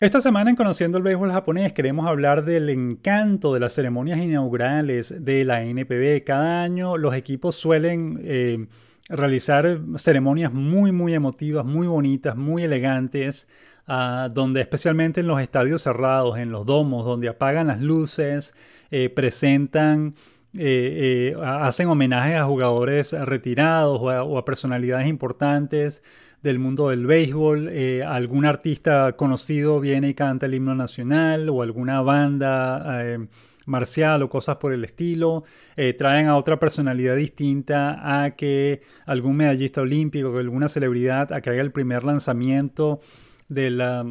Speaker 1: Esta semana en Conociendo el Béisbol Japonés queremos hablar del encanto de las ceremonias inaugurales de la NPB. Cada año los equipos suelen eh, realizar ceremonias muy, muy emotivas, muy bonitas, muy elegantes, ah, donde especialmente en los estadios cerrados, en los domos, donde apagan las luces, eh, presentan eh, eh, hacen homenajes a jugadores retirados o a, personalidades importantes del mundo del béisbol. Eh, algún artista conocido viene y canta el himno nacional o alguna banda marcial o cosas por el estilo. traen a otra personalidad distinta a que algún medallista olímpico, o alguna celebridad, a que haga el primer lanzamiento de la,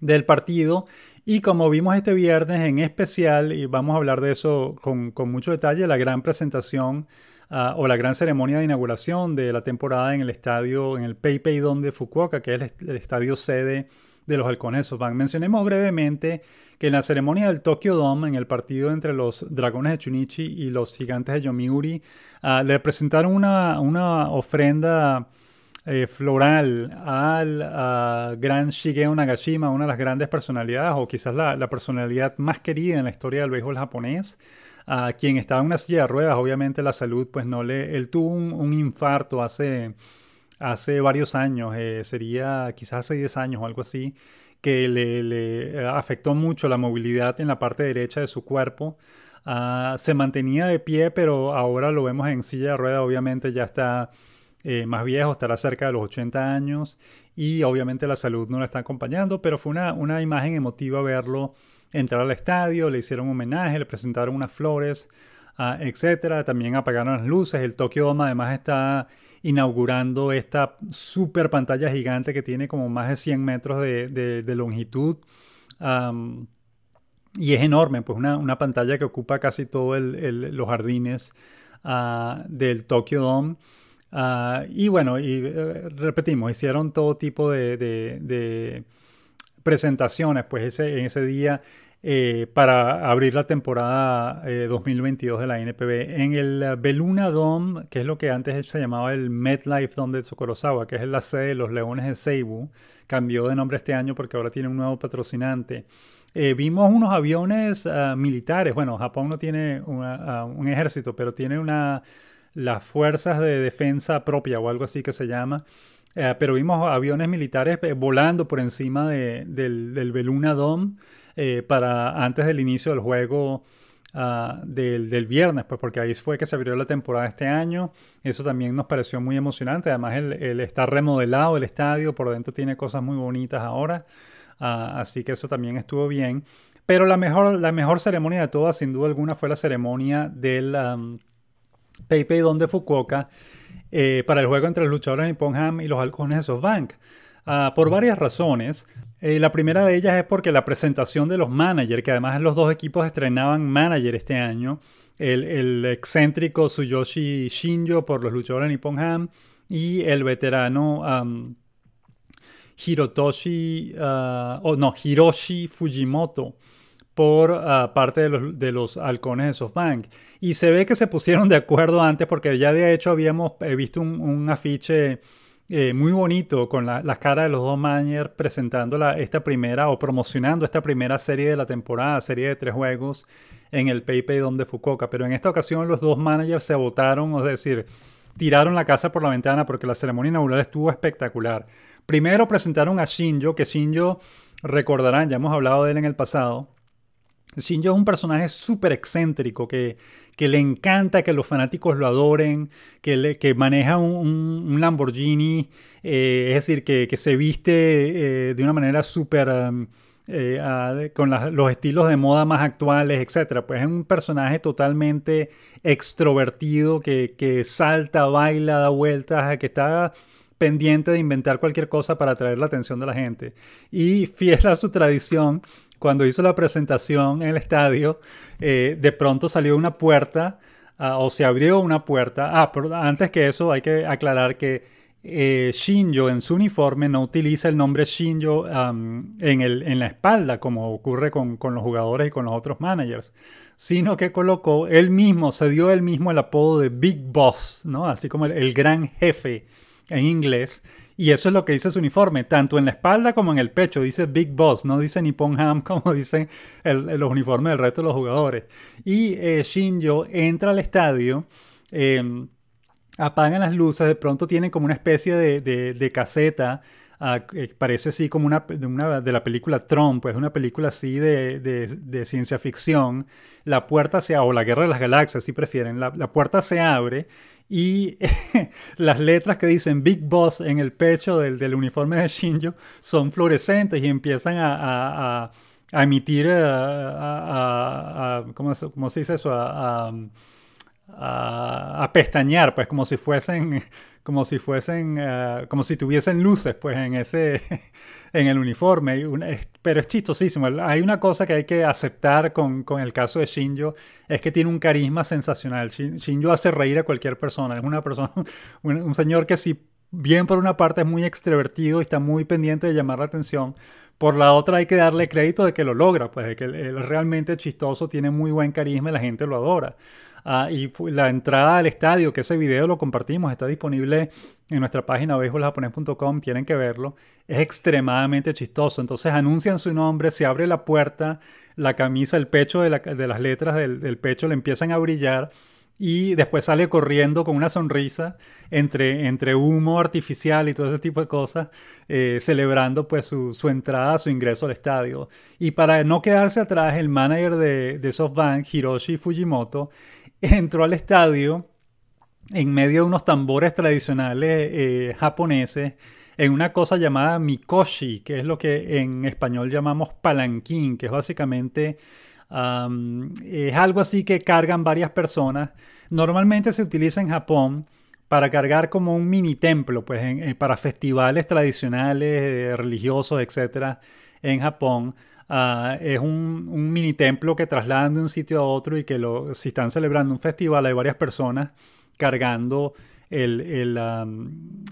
Speaker 1: del partido. Y como vimos este viernes en especial, y vamos a hablar de eso con, mucho detalle, la gran presentación ah, o la gran ceremonia de inauguración de la temporada en el estadio, en el PayPay Dome de Fukuoka, que es el, estadio sede de los halcones Mencionemos brevemente que en la ceremonia del Tokyo Dome, en el partido entre los dragones de Chunichi y los gigantes de Yomiuri, ah, le presentaron una, una ofrenda eh, floral al gran Shigeo Nagashima, una de las grandes personalidades o quizás la, personalidad más querida en la historia del béisbol japonés, a quien estaba en una silla de ruedas, obviamente la salud pues no le... Él tuvo un, infarto hace, hace varios años, eh, sería quizás hace 10 años o algo así, que le, le eh, afectó mucho la movilidad en la parte derecha de su cuerpo. Ah, se mantenía de pie, pero ahora lo vemos en silla de ruedas, obviamente ya está eh, más viejo, estará cerca de los 80 años y obviamente la salud no la está acompañando, pero fue una, imagen emotiva verlo entrar al estadio, le hicieron un homenaje, le presentaron unas flores, etc. Ah, etcétera. También apagaron las luces. El Tokyo Dome además está inaugurando esta super pantalla gigante que tiene como más de 100 metros de, longitud. y es enorme, pues una, pantalla que ocupa casi todos los jardines ah, del Tokyo Dome. Ah, y bueno, y eh, repetimos, hicieron todo tipo de, presentaciones pues ese, en ese día eh, para abrir la temporada 2022 eh, de la NPB en el Beluna Dome, que es lo que antes se llamaba el MetLife Dome de Tsukorosawa, que es la sede de los Leones de Seibu. Cambió de nombre este año porque ahora tiene un nuevo patrocinante. vimos unos aviones ah, militares. Bueno, Japón no tiene ah, un ejército, pero tiene una las fuerzas de defensa propia o algo así que se llama. Eh, pero vimos aviones militares eh, volando por encima del, del Beluna Dome eh, para antes del inicio del juego ah, del, viernes, pues, porque ahí fue que se abrió la temporada este año. Eso también nos pareció muy emocionante. Además, el, el está remodelado el estadio, por dentro tiene cosas muy bonitas ahora. Ah, así que eso también estuvo bien. Pero la mejor, la mejor ceremonia de todas, sin duda alguna, fue la ceremonia del... PayPay Donde de Fukuoka eh, para el juego entre los luchadores de Nippon Ham y los halcones de SoftBank. Ah, por varias razones. Eh, la primera de ellas es porque la presentación de los managers, que además los dos equipos estrenaban manager este año, el, excéntrico Tsuyoshi Shinjo por los luchadores de Nippon Ham y el veterano ah, oh, no, Hiroshi Fujimoto por ah, parte de los, de los, halcones de SoftBank. Y se ve que se pusieron de acuerdo antes porque ya de hecho habíamos eh, visto un, afiche eh, muy bonito con las caras de los dos managers presentando esta primera o promocionando esta primera serie de la temporada, serie de tres juegos en el PayPay donde Fukuoka. Pero en esta ocasión los dos managers se votaron, es decir, tiraron la casa por la ventana porque la ceremonia inaugural estuvo espectacular. Primero presentaron a Shinjo, que Shinjo recordarán, ya hemos hablado de él en el pasado Shinjo es un personaje súper excéntrico, que, le encanta que los fanáticos lo adoren, que, maneja un, Lamborghini, eh, es decir, que, se viste eh, de una manera súper... Um, eh, con los estilos de moda más actuales, etc. Pues es un personaje totalmente extrovertido que, que salta, baila, da vueltas, que está pendiente de inventar cualquier cosa para atraer la atención de la gente. Y fiel a su tradición, cuando hizo la presentación en el estadio, eh, de pronto salió una puerta ah, o se abrió una puerta. Ah, pero antes que eso hay que aclarar que eh, Shinjo en su uniforme no utiliza el nombre Shinjo en, la espalda, como ocurre con, los jugadores y con los otros managers, sino que colocó él mismo, se dio él mismo el apodo de Big Boss, ¿no? así como el gran jefe en inglés. Y eso es lo que dice su uniforme, tanto en la espalda como en el pecho. Dice Big Boss, no dice Nippon Ham como dicen los uniformes del resto de los jugadores. Y eh, Shinjo entra al estadio, eh, apagan las luces, de pronto tienen como una especie de caseta eh, parece así como una de, la película Trump, es pues, una película así de, ciencia ficción, la puerta se abre, o la guerra de las galaxias, si prefieren, la, puerta se abre y las letras que dicen Big Boss en el pecho del, uniforme de Shinjo son fluorescentes y empiezan a, emitir, eh, ¿cómo, se dice eso? a pestañear, pues como si fuesen como si fuesen, eh, como si tuviesen luces, pues, en ese, en el uniforme. pero es chistosísimo. Hay una cosa que hay que aceptar con, el caso de Shinjo, es que tiene un carisma sensacional. Shinjo hace reír a cualquier persona. Es una persona, un, señor que si bien por una parte es muy extrovertido y está muy pendiente de llamar la atención, por la otra hay que darle crédito de que lo logra, pues de que él, realmente chistoso, tiene muy buen carisma y la gente lo adora. Ah, y la entrada al estadio, que ese video lo compartimos, está disponible en nuestra página beisboljaponés.com, tienen que verlo. Es extremadamente chistoso. Entonces anuncian su nombre, se abre la puerta, la camisa, el pecho de, las letras del, pecho le empiezan a brillar y después sale corriendo con una sonrisa entre, entre humo artificial y todo ese tipo de cosas, eh, celebrando pues su, entrada, su ingreso al estadio. Y para no quedarse atrás, el manager de, de SoftBank, Hiroshi Fujimoto, entró al estadio en medio de unos tambores tradicionales eh, japoneses en una cosa llamada mikoshi, que es lo que en español llamamos palanquín, que es básicamente es algo así que cargan varias personas. Normalmente se utiliza en Japón para cargar como un mini templo, pues eh, para festivales tradicionales, eh, religiosos, etcétera, en Japón. Ah, es un, mini templo que trasladan de un sitio a otro y que lo, si están celebrando un festival hay varias personas cargando el,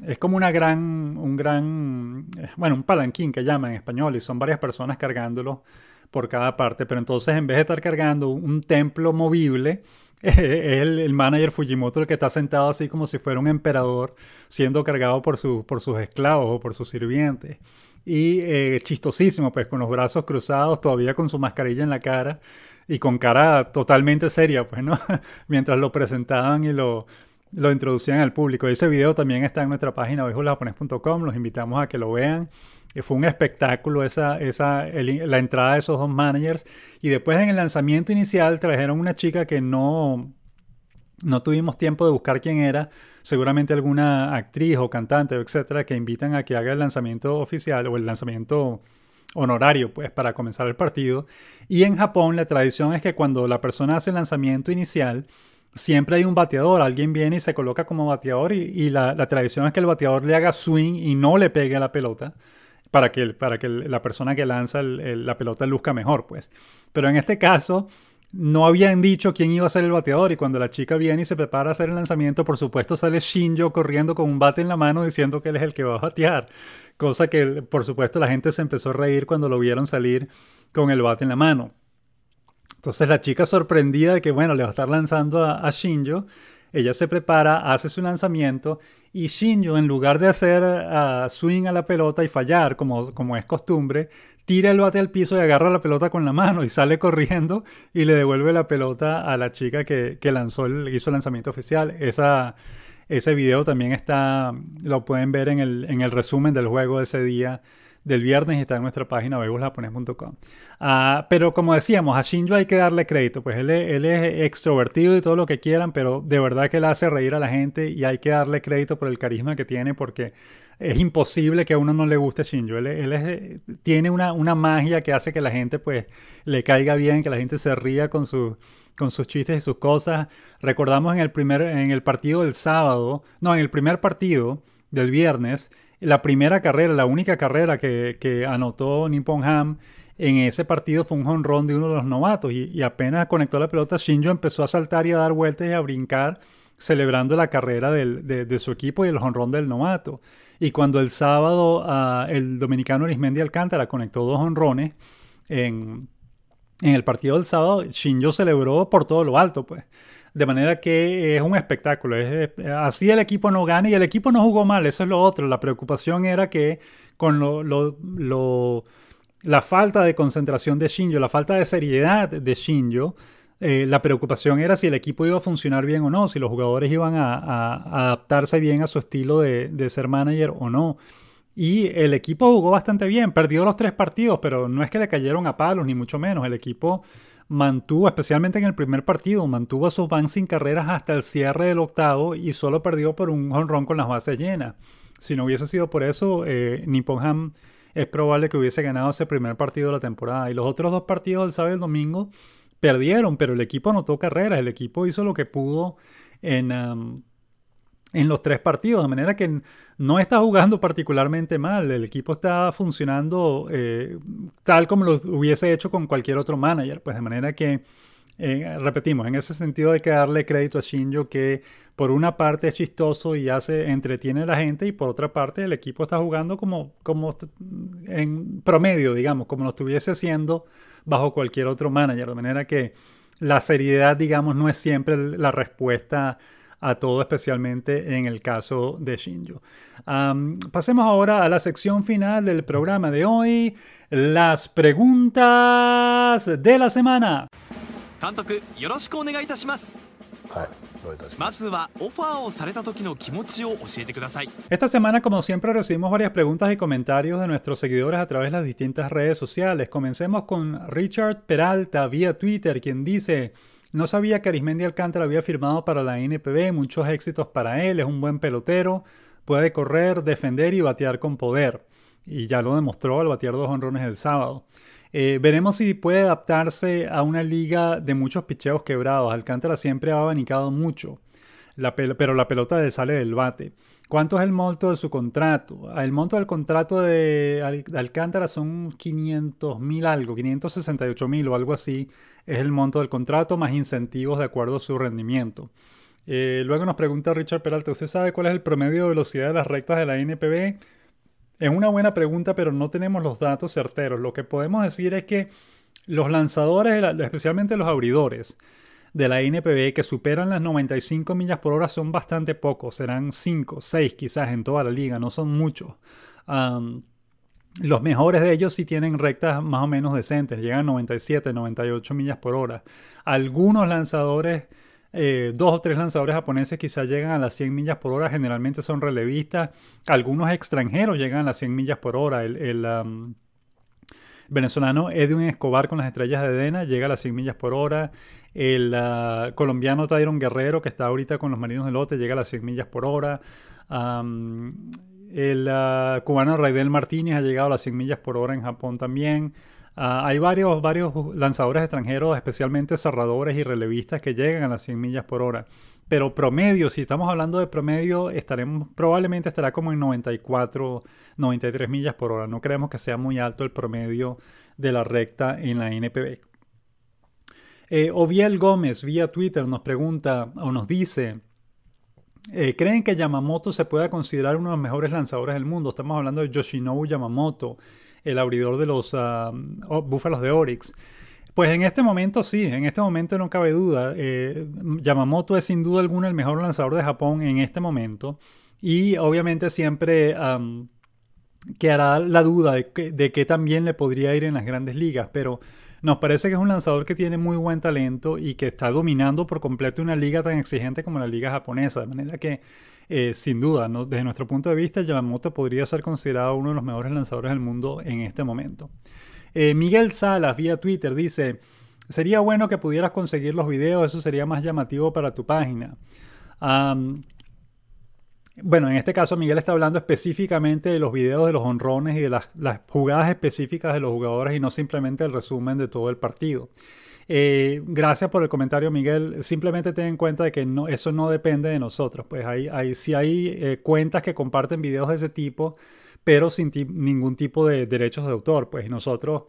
Speaker 1: es como una gran, un gran, bueno, un palanquín que llaman en español y son varias personas cargándolo por cada parte, pero entonces en vez de estar cargando un templo movible, es el, manager Fujimoto el que está sentado así como si fuera un emperador siendo cargado por, sus por sus esclavos o por sus sirvientes y eh, chistosísimo, pues con los brazos cruzados, todavía con su mascarilla en la cara y con cara totalmente seria, pues, ¿no? Mientras lo presentaban y lo, lo introducían al público. Ese video también está en nuestra página japones.com los invitamos a que lo vean. Eh, fue un espectáculo esa, esa, la entrada de esos dos managers. Y después en el lanzamiento inicial trajeron una chica que no, no tuvimos tiempo de buscar quién era, seguramente alguna actriz o cantante, etcétera, que invitan a que haga el lanzamiento oficial o el lanzamiento honorario, pues, para comenzar el partido. Y en Japón la tradición es que cuando la persona hace el lanzamiento inicial, siempre hay un bateador, alguien viene y se coloca como bateador y, la, tradición es que el bateador le haga swing y no le pegue a la pelota para que, para que la persona que lanza la pelota luzca mejor, pues. Pero en este caso, no habían dicho quién iba a ser el bateador y cuando la chica viene y se prepara a hacer el lanzamiento, por supuesto sale Shinjo corriendo con un bate en la mano diciendo que él es el que va a batear, cosa que por supuesto la gente se empezó a reír cuando lo vieron salir con el bate en la mano. Entonces la chica sorprendida de que bueno, le va a estar lanzando a, Shinjo ella se prepara, hace su lanzamiento y Shinjo, en lugar de hacer ah, swing a la pelota y fallar, como, como es costumbre, tira el bate al piso y agarra la pelota con la mano y sale corriendo y le devuelve la pelota a la chica que, lanzó el, hizo el lanzamiento oficial. Esa, ese video también está, lo pueden ver en el, en el resumen del juego de ese día del viernes está en nuestra página bebusjapones.com. Ah, pero como decíamos, a Shinjo hay que darle crédito, pues él, es extrovertido y todo lo que quieran, pero de verdad que le hace reír a la gente y hay que darle crédito por el carisma que tiene porque es imposible que a uno no le guste Shinjo. Él, es, tiene una, magia que hace que la gente pues le caiga bien, que la gente se ría con su con sus chistes y sus cosas. Recordamos en el primer en el partido del sábado, no, en el primer partido del viernes, la primera carrera, la única carrera que, anotó Nippon Ham en ese partido fue un jonrón de uno de los novatos y, apenas conectó la pelota, Shinjo empezó a saltar y a dar vueltas y a brincar celebrando la carrera de, su equipo y el jonrón del novato. Y cuando el sábado ah, el dominicano Arismendi Alcántara conectó dos jonrones en, en, el partido del sábado, Shinjo celebró por todo lo alto, pues. De manera que eh, es un espectáculo. así el equipo no gana y el equipo no jugó mal, eso es lo otro. La preocupación era que con lo, la falta de concentración de Shinjo, la falta de seriedad de Shinjo, eh, la preocupación era si el equipo iba a funcionar bien o no, si los jugadores iban a, adaptarse bien a su estilo de, ser manager o no. Y el equipo jugó bastante bien, perdió los tres partidos, pero no es que le cayeron a palos, ni mucho menos. El equipo mantuvo, especialmente en el primer partido, mantuvo a su van sin carreras hasta el cierre del octavo y solo perdió por un jonrón con las bases llenas. Si no hubiese sido por eso, eh, Nipponham es probable que hubiese ganado ese primer partido de la temporada. Y los otros dos partidos del sábado y el domingo perdieron, pero el equipo anotó carreras, el equipo hizo lo que pudo en, en los tres partidos, de manera que no está jugando particularmente mal, el equipo está funcionando eh, tal como lo hubiese hecho con cualquier otro manager, pues de manera que, eh, repetimos, en ese sentido hay que darle crédito a Shinjo que por una parte es chistoso y hace, entretiene a la gente y por otra parte el equipo está jugando como, como en promedio, digamos, como lo estuviese haciendo bajo cualquier otro manager, de manera que la seriedad, digamos, no es siempre la respuesta a todo, especialmente en el caso de Shinjo. pasemos ahora a la sección final del programa de hoy, las preguntas de la semana. Esta semana, como siempre, recibimos varias preguntas y comentarios de nuestros seguidores a través de las distintas redes sociales. Comencemos con Richard Peralta vía Twitter, quien dice. No sabía que Arismendi Alcántara había firmado para la NPB, muchos éxitos para él, es un buen pelotero, puede correr, defender y batear con poder. Y ya lo demostró al batear dos honrones el sábado. Eh, veremos si puede adaptarse a una liga de muchos picheos quebrados. Alcántara siempre ha abanicado mucho, pero la pelota le sale del bate. ¿Cuánto es el monto de su contrato? El monto del contrato de, Alcántara son 500 mil algo, 568 mil o algo así es el monto del contrato más incentivos de acuerdo a su rendimiento. Eh, luego nos pregunta Richard Peralta, ¿usted sabe cuál es el promedio de velocidad de las rectas de la NPB? Es una buena pregunta, pero no tenemos los datos certeros. Lo que podemos decir es que los lanzadores, especialmente los abridores, de la NPB que superan las 95 millas por hora son bastante pocos, serán 5, 6 quizás en toda la liga, no son muchos. los mejores de ellos sí tienen rectas más o menos decentes, llegan a 97, 98 millas por hora. Algunos lanzadores, eh, dos o tres lanzadores japoneses quizás llegan a las 100 millas por hora, generalmente son relevistas. Algunos extranjeros llegan a las 100 millas por hora. El, venezolano Edwin Escobar con las estrellas de Edena llega a las 100 millas por hora. El ah, colombiano Tyron Guerrero, que está ahorita con los Marinos de Lote, llega a las 100 millas por hora. el ah, cubano Raidel Martínez ha llegado a las 100 millas por hora en Japón también. Ah, hay varios, varios lanzadores extranjeros, especialmente cerradores y relevistas, que llegan a las 100 millas por hora pero promedio, si estamos hablando de promedio, probablemente estará como en 94, 93 millas por hora. No creemos que sea muy alto el promedio de la recta en la NPB. Eh, Oviel Gómez vía Twitter nos pregunta o nos dice, eh, ¿creen que Yamamoto se pueda considerar uno de los mejores lanzadores del mundo? Estamos hablando de Yoshinobu Yamamoto, el abridor de los ah, oh, Búfalos de Oryx. Pues en este momento sí, en este momento no cabe duda. Eh, Yamamoto es sin duda alguna el mejor lanzador de Japón en este momento. Y obviamente siempre quedará la duda de que, también le podría ir en las grandes ligas, pero nos parece que es un lanzador que tiene muy buen talento y que está dominando por completo una liga tan exigente como la liga japonesa. De manera que, eh, sin duda, desde nuestro punto de vista, Yamamoto podría ser considerado uno de los mejores lanzadores del mundo en este momento. Eh, Miguel Salas, vía Twitter, dice, sería bueno que pudieras conseguir los videos, eso sería más llamativo para tu página. bueno, en este caso Miguel está hablando específicamente de los videos de los honrones y de las, jugadas específicas de los jugadores y no simplemente el resumen de todo el partido. Eh, gracias por el comentario, Miguel. Simplemente ten en cuenta de que eso no depende de nosotros. Pues si hay eh, cuentas que comparten videos de ese tipo, pero sin ningún tipo de derechos de autor. Pues nosotros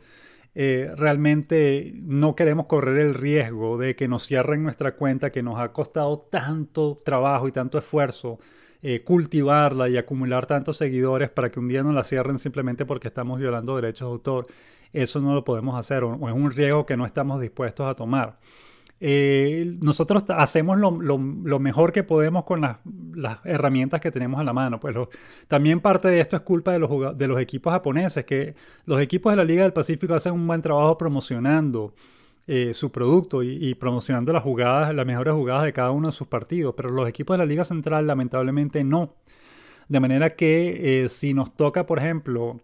Speaker 1: eh, realmente no queremos correr el riesgo de que nos cierren nuestra cuenta que nos ha costado tanto trabajo y tanto esfuerzo eh, cultivarla y acumular tantos seguidores para que un día nos la cierren simplemente porque estamos violando derechos de autor. Eso no lo podemos hacer o es un riesgo que no estamos dispuestos a tomar. Eh, nosotros hacemos lo, mejor que podemos con las, herramientas que tenemos a la mano. Pues también parte de esto es culpa de los, de los equipos japoneses, que los equipos de la Liga del Pacífico hacen un buen trabajo promocionando eh, su producto y, promocionando las jugadas, las mejores jugadas de cada uno de sus partidos, pero los equipos de la Liga Central lamentablemente no. De manera que eh, si nos toca, por ejemplo,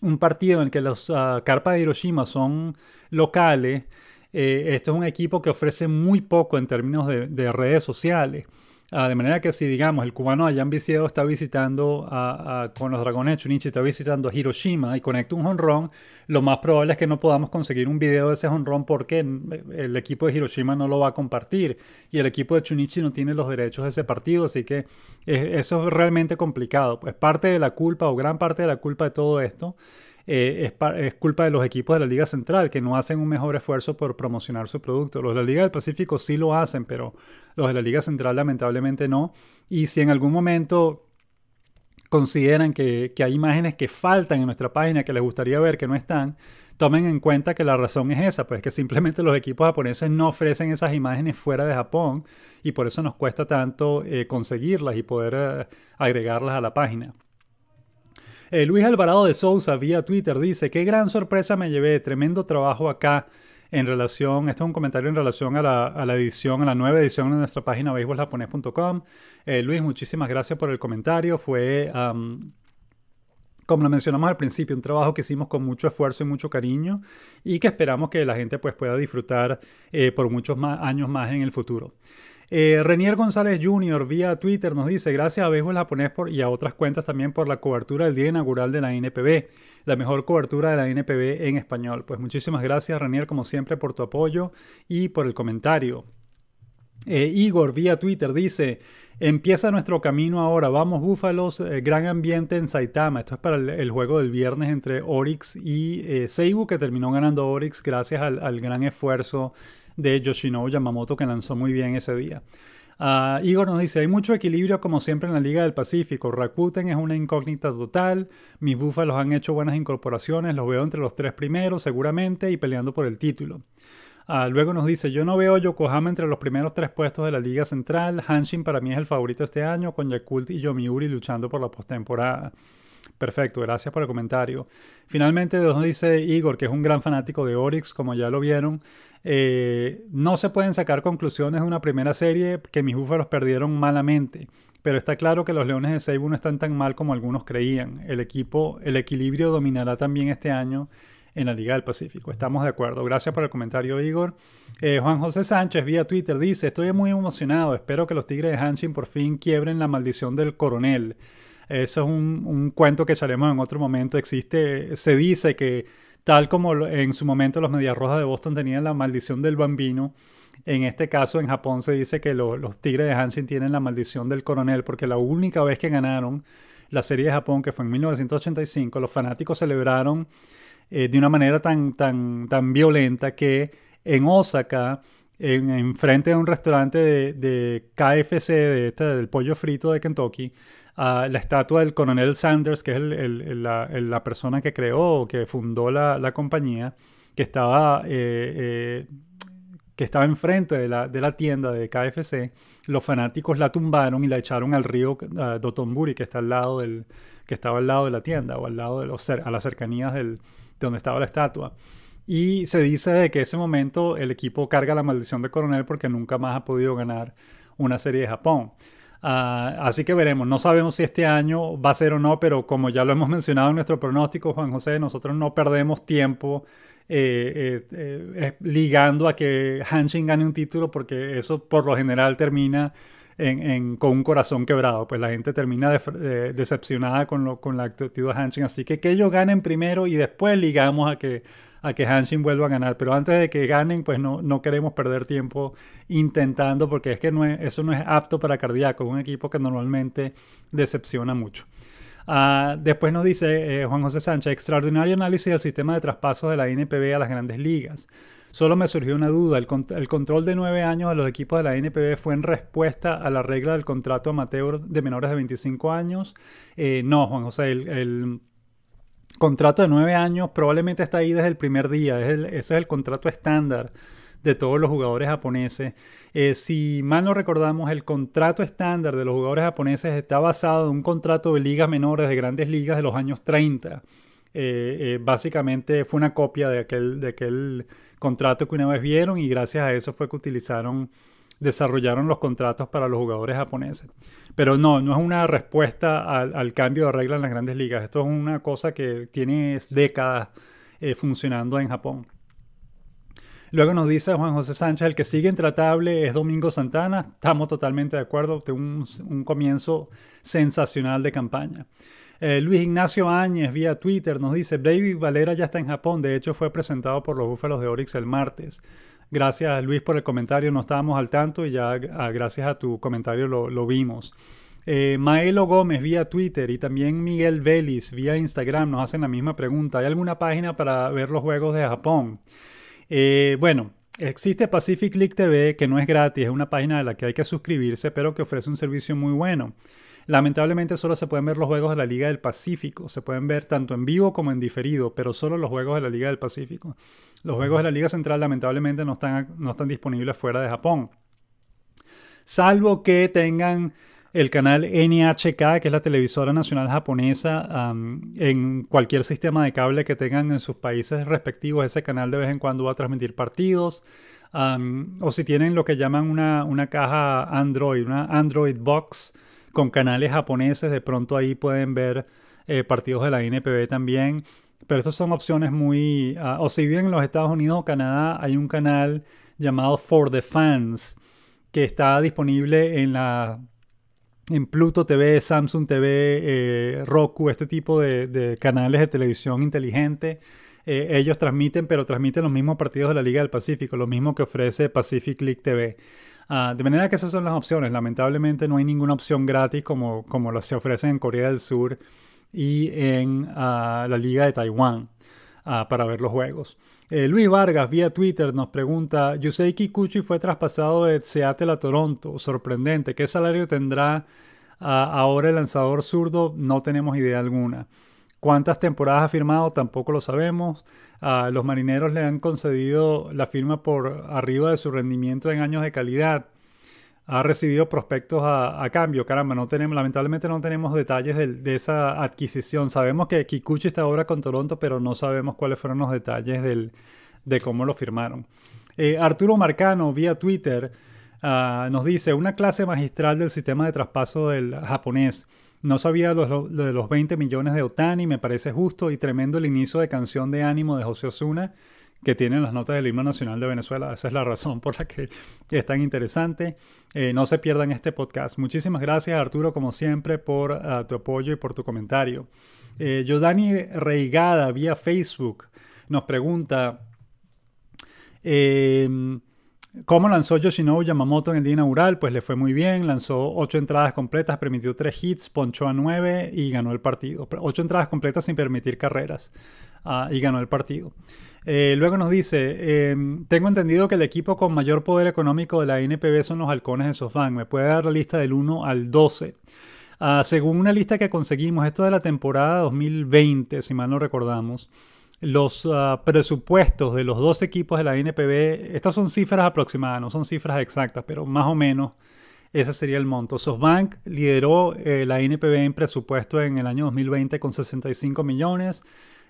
Speaker 1: un partido en el que las ah, carpas de Hiroshima son locales, eh, esto es un equipo que ofrece muy poco en términos de, redes sociales. Ah, de manera que si, digamos, el cubano Ayan Viseo está visitando con los Dragones Chunichi, está visitando a Hiroshima y conecta un honrón, lo más probable es que no podamos conseguir un video de ese honrón porque el equipo de Hiroshima no lo va a compartir y el equipo de Chunichi no tiene los derechos de ese partido, así que eso es realmente complicado. Pues parte de la culpa o gran parte de la culpa de todo esto eh, es, culpa de los equipos de la Liga Central que no hacen un mejor esfuerzo por promocionar su producto. Los de la Liga del Pacífico sí lo hacen, pero los de la Liga Central lamentablemente no. Y si en algún momento consideran que, hay imágenes que faltan en nuestra página que les gustaría ver que no están, tomen en cuenta que la razón es esa, pues que simplemente los equipos japoneses no ofrecen esas imágenes fuera de Japón y por eso nos cuesta tanto eh, conseguirlas y poder eh, agregarlas a la página. Eh, Luis Alvarado de Sousa vía Twitter dice, qué gran sorpresa me llevé, tremendo trabajo acá en relación, este es un comentario en relación a la, edición, a la nueva edición de nuestra página béisboljaponés.com. Eh, Luis, muchísimas gracias por el comentario, fue... como lo mencionamos al principio, un trabajo que hicimos con mucho esfuerzo y mucho cariño y que esperamos que la gente pues, pueda disfrutar eh, por muchos más años más en el futuro. Eh, Renier González Jr. vía Twitter nos dice gracias a Bejo el japonés por, y a otras cuentas también por la cobertura del día inaugural de la NPB, la mejor cobertura de la NPB en español. Pues muchísimas gracias Renier como siempre por tu apoyo y por el comentario. Eh, Igor vía Twitter dice, empieza nuestro camino ahora, vamos Búfalos, eh, gran ambiente en Saitama, esto es para el, juego del viernes entre Orix y Seibu que terminó ganando Orix gracias al gran esfuerzo de Yoshinobu Yamamoto que lanzó muy bien ese día. Ah, Igor nos dice, hay mucho equilibrio como siempre en la Liga del Pacífico. Rakuten es una incógnita total. Mis los han hecho buenas incorporaciones. Los veo entre los tres primeros seguramente y peleando por el título. Ah, luego nos dice, yo no veo Yokohama entre los primeros tres puestos de la Liga Central. Hanshin para mí es el favorito este año, con Yakult y Yomiuri luchando por la postemporada. Perfecto, gracias por el comentario. Finalmente nos dice Igor, que es un gran fanático de Oryx, como ya lo vieron. Eh, no se pueden sacar conclusiones de una primera serie que mis búfalos perdieron malamente, pero está claro que los Leones de Seibu no están tan mal como algunos creían. El equipo, el equilibrio dominará también este año en la Liga del Pacífico. Estamos de acuerdo. Gracias por el comentario, Igor. Eh, Juan José Sánchez vía Twitter dice, estoy muy emocionado, espero que los Tigres de Hanshin por fin quiebren la maldición del coronel. Eso es un, un cuento que echaremos en otro momento. Existe, se dice que Tal como en su momento los Medias Rojas de Boston tenían la maldición del bambino, en este caso en Japón se dice que los Tigres de Hanshin tienen la maldición del coronel, porque la única vez que ganaron la Serie de Japón, que fue en 1985, los fanáticos celebraron eh, de una manera tan, tan, tan violenta que en Osaka, en, frente de un restaurante de, KFC, de del pollo frito de Kentucky, la estatua del coronel Sanders, que es la, persona que creó, o que fundó la, compañía, que estaba, eh, eh, que estaba enfrente de la, de la tienda de KFC, los fanáticos la tumbaron y la echaron al río Dotonburi, que, está al lado del, que estaba al lado de la tienda o al lado de los, a las cercanías de donde estaba la estatua. Y se dice de que ese momento el equipo carga la maldición de Coronel porque nunca más ha podido ganar una serie de Japón. Ah, así que veremos, no sabemos si este año va a ser o no, pero como ya lo hemos mencionado en nuestro pronóstico, Juan José, nosotros no perdemos tiempo eh, eh, eh, ligando a que Hanshin gane un título porque eso por lo general termina con un corazón quebrado. Pues la gente termina eh, decepcionada con, con la actitud de Hanshin. Así que que ellos ganen primero y después ligamos a que, a que Hanshin vuelva a ganar. Pero antes de que ganen, pues no, queremos perder tiempo intentando porque es que eso no es apto para Cardíaco. un equipo que normalmente decepciona mucho. Ah, después nos dice eh, Juan José Sánchez, extraordinario análisis del sistema de traspasos de la NPB a las grandes ligas. Solo me surgió una duda. El, control de nueve años a los equipos de la NPB fue en respuesta a la regla del contrato amateur de menores de 25 años. Eh, no, Juan José, el, el contrato de nueve años probablemente está ahí desde el primer día. Es ese es el contrato estándar de todos los jugadores japoneses. Eh, si mal no recordamos, el contrato estándar de los jugadores japoneses está basado en un contrato de ligas menores, de grandes ligas de los años 30. Eh, básicamente fue una copia de aquel, de aquel contrato que una vez vieron y gracias a eso fue que utilizaron, desarrollaron los contratos para los jugadores japoneses. Pero no, no es una respuesta al, cambio de regla en las grandes ligas. Esto es una cosa que tiene décadas eh, funcionando en Japón. Luego nos dice Juan José Sánchez, el que sigue intratable es Domingo Santana. Estamos totalmente de acuerdo, un, un comienzo sensacional de campaña. Eh, Luis Ignacio Áñez vía Twitter nos dice, Baby Valera ya está en Japón, de hecho fue presentado por los Búfalos de Orix el martes. Gracias Luis por el comentario, no estábamos al tanto y ya ah, gracias a tu comentario lo, vimos. Eh, Maelo Gómez vía Twitter y también Miguel Vélez vía Instagram nos hacen la misma pregunta. ¿Hay alguna página para ver los juegos de Japón? Eh, bueno, existe Pacific League TV que no es gratis, es una página de la que hay que suscribirse, pero que ofrece un servicio muy bueno. Lamentablemente solo se pueden ver los juegos de la Liga del Pacífico, se pueden ver tanto en vivo como en diferido, pero solo los juegos de la Liga del Pacífico. Los juegos de la Liga Central lamentablemente no están, no están disponibles fuera de Japón. Salvo que tengan el canal NHK, que es la televisora nacional japonesa, en cualquier sistema de cable que tengan en sus países respectivos, ese canal de vez en cuando va a transmitir partidos. o si tienen lo que llaman una, una caja Android, una Android Box, con canales japoneses, de pronto ahí pueden ver eh, partidos de la NPB también. Pero estas son opciones muy... Ah, o si bien en los Estados Unidos o Canadá, hay un canal llamado For the Fans que está disponible en la en Pluto TV, Samsung TV, eh, Roku, este tipo de, canales de televisión inteligente. Eh, ellos transmiten, pero transmiten los mismos partidos de la Liga del Pacífico, lo mismo que ofrece Pacific League TV. Ah, de manera que esas son las opciones. Lamentablemente no hay ninguna opción gratis como, como las se ofrecen en Corea del Sur y en ah, la Liga de Taiwán ah, para ver los juegos. Eh, Luis Vargas vía Twitter nos pregunta, Yusei Kikuchi fue traspasado de Seattle a Toronto, sorprendente, ¿qué salario tendrá ahora el lanzador zurdo? No tenemos idea alguna. ¿Cuántas temporadas ha firmado? Tampoco lo sabemos los marineros le han concedido la firma por arriba de su rendimiento en años de calidad. Ha recibido prospectos a, cambio. Caramba, no tenemos, lamentablemente no tenemos detalles de, esa adquisición. Sabemos que Kikuchi está ahora con Toronto, pero no sabemos cuáles fueron los detalles de cómo lo firmaron. Eh, Arturo Marcano, vía Twitter, ah, nos dice una clase magistral del sistema de traspaso del japonés. No sabía lo, de los 20 millones de Otani, me parece justo y tremendo el inicio de canción de ánimo de José Osuna que tiene las notas del himno nacional de Venezuela. Esa es la razón por la que es tan interesante. Eh, no se pierdan este podcast. Muchísimas gracias Arturo, como siempre, por ah, tu apoyo y por tu comentario. Eh, Yodani Reigada, vía Facebook, nos pregunta... Em, ¿Cómo lanzó Yoshinobu Yamamoto en el día inaugural? Pues le fue muy bien, lanzó ocho entradas completas, permitió tres hits, ponchó a 9 y ganó el partido. Ocho entradas completas sin permitir carreras ah, y ganó el partido. Eh, luego nos dice, em, tengo entendido que el equipo con mayor poder económico de la NPB son los halcones de Sofán. ¿Me puede dar la lista del 1 al 12? Ah, según una lista que conseguimos, esto de la temporada 2020, si mal no recordamos, los ah, presupuestos de los dos equipos de la NPB, estas son cifras aproximadas, no son cifras exactas, pero más o menos ese sería el monto. SoftBank lideró eh, la NPB en presupuesto en el año 2020 con 65 millones,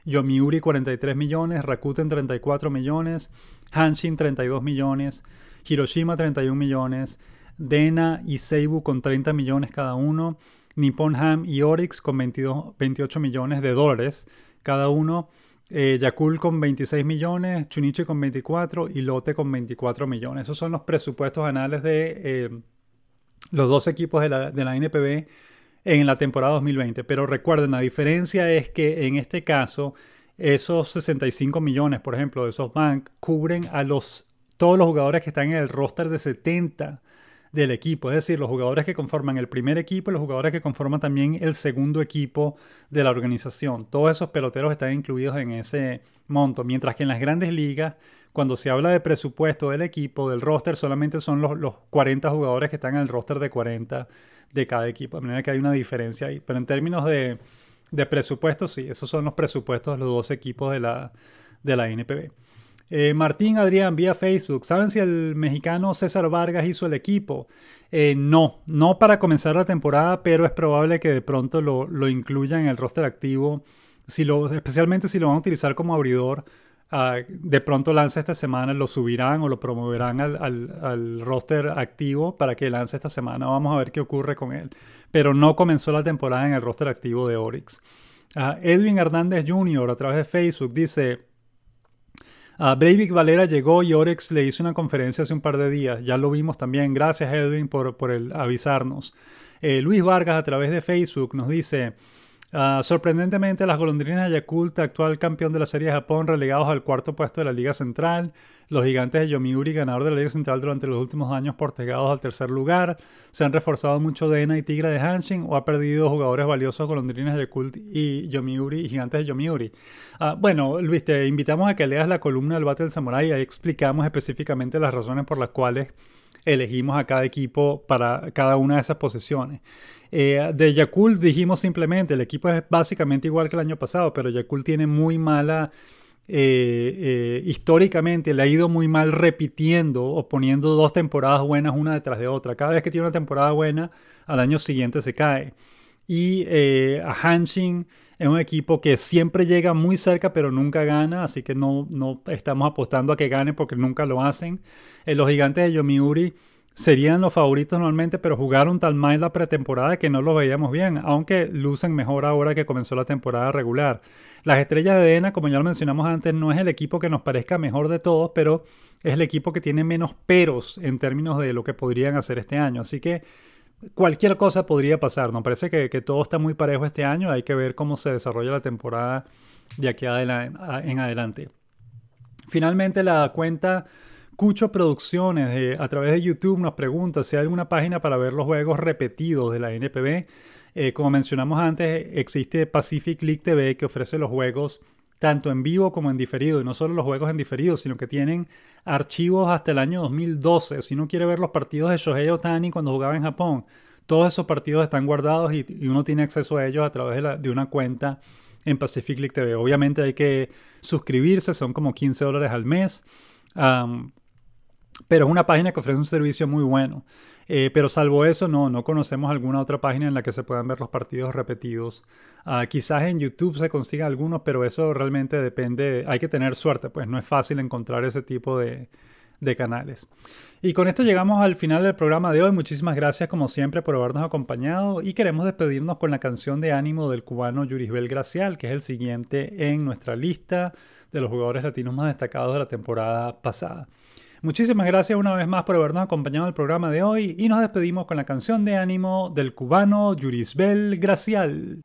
Speaker 1: Yomiuri 43 millones, Rakuten 34 millones, Hanshin 32 millones, Hiroshima 31 millones, Dena y Seibu con 30 millones cada uno, Nippon Ham y Orix con 28 millones de dólares cada uno. Yacul eh, Yakul con 26 millones, Chunichi con 24 y Lote con 24 millones. Esos son los presupuestos anales de eh, los dos equipos de la, de NPB en la temporada 2020. Pero recuerden, la diferencia es que en este caso, esos 65 millones, por ejemplo, de SoftBank, cubren a los, todos los jugadores que están en el roster de 70 del equipo, es decir, los jugadores que conforman el primer equipo y los jugadores que conforman también el segundo equipo de la organización. Todos esos peloteros están incluidos en ese monto, mientras que en las grandes ligas, cuando se habla de presupuesto del equipo, del roster, solamente son los, los 40 jugadores que están en el roster de 40 de cada equipo, de manera que hay una diferencia ahí. Pero en términos de, presupuesto, sí, esos son los presupuestos de los dos equipos de la, de la NPB. Eh, Martín Adrián, vía Facebook, ¿saben si el mexicano César Vargas hizo el equipo? Eh, no, no para comenzar la temporada, pero es probable que de pronto lo, incluya en el roster activo, si lo, especialmente si lo van a utilizar como abridor. Ah, de pronto lanza esta semana, lo subirán o lo promoverán al, roster activo para que lance esta semana. Vamos a ver qué ocurre con él. Pero no comenzó la temporada en el roster activo de Orix. Ah, Edwin Hernández Jr. a través de Facebook dice, Uh, Valera llegó y Orex le hizo una conferencia hace un par de días. Ya lo vimos también. Gracias, Edwin, por, el avisarnos. Eh, Luis Vargas, a través de Facebook, nos dice. Ah, sorprendentemente, las golondrinas de Yakult, actual campeón de la Serie de Japón, relegados al cuarto puesto de la Liga Central. Los gigantes de Yomiuri, ganador de la Liga Central durante los últimos años, portegados al tercer lugar. Se han reforzado mucho Dena y Tigra de Hanshin, o ha perdido jugadores valiosos golondrinas de Yakult y Yomiuri y gigantes de Yomiuri. Ah, bueno, Luis, te invitamos a que leas la columna del Battle del Samurai y ahí explicamos específicamente las razones por las cuales elegimos a cada equipo para cada una de esas posiciones. Eh, de Yakult dijimos simplemente, el equipo es básicamente igual que el año pasado, pero Yakult tiene muy mala... Eh, eh, históricamente le ha ido muy mal repitiendo o poniendo dos temporadas buenas una detrás de otra. Cada vez que tiene una temporada buena, al año siguiente se cae. Y a Hanshin es un equipo que siempre llega muy cerca pero nunca gana, así que no, no estamos apostando a que gane porque nunca lo hacen. los gigantes de Yomiuri serían los favoritos normalmente, pero jugaron tan mal la pretemporada que no lo veíamos bien, aunque lucen mejor ahora que comenzó la temporada regular. Las Estrellas de Dena, como ya lo mencionamos antes, no es el equipo que nos parezca mejor de todos, pero es el equipo que tiene menos peros en términos de lo que podrían hacer este año. Así que cualquier cosa podría pasar. Nos parece que, que todo está muy parejo este año. Hay que ver cómo se desarrolla la temporada de aquí en adelante. Finalmente, la cuenta Cucho Producciones a través de YouTube nos pregunta si hay alguna página para ver los juegos repetidos de la NPB. Eh, como mencionamos antes, existe Pacific League TV que ofrece los juegos tanto en vivo como en diferido. Y no solo los juegos en diferido, sino que tienen archivos hasta el año 2012. Si uno quiere ver los partidos de Shohei Otani cuando jugaba en Japón, todos esos partidos están guardados y, uno tiene acceso a ellos a través de, una cuenta en Pacific League TV. Obviamente hay que suscribirse, son como 15 dólares al mes. Pero es una página que ofrece un servicio muy bueno. Eh, pero salvo eso, no, no conocemos alguna otra página en la que se puedan ver los partidos repetidos. Ah, quizás en YouTube se consiga algunos, pero eso realmente depende. Hay que tener suerte, pues no es fácil encontrar ese tipo de, de canales. Y con esto llegamos al final del programa de hoy. Muchísimas gracias como siempre por habernos acompañado y queremos despedirnos con la canción de ánimo del cubano Yurisbel Gracial, que es el siguiente en nuestra lista de los jugadores latinos más destacados de la temporada pasada. Muchísimas gracias una vez más por habernos acompañado al el programa de hoy y nos despedimos con la canción de ánimo del cubano Yurisbel Gracial.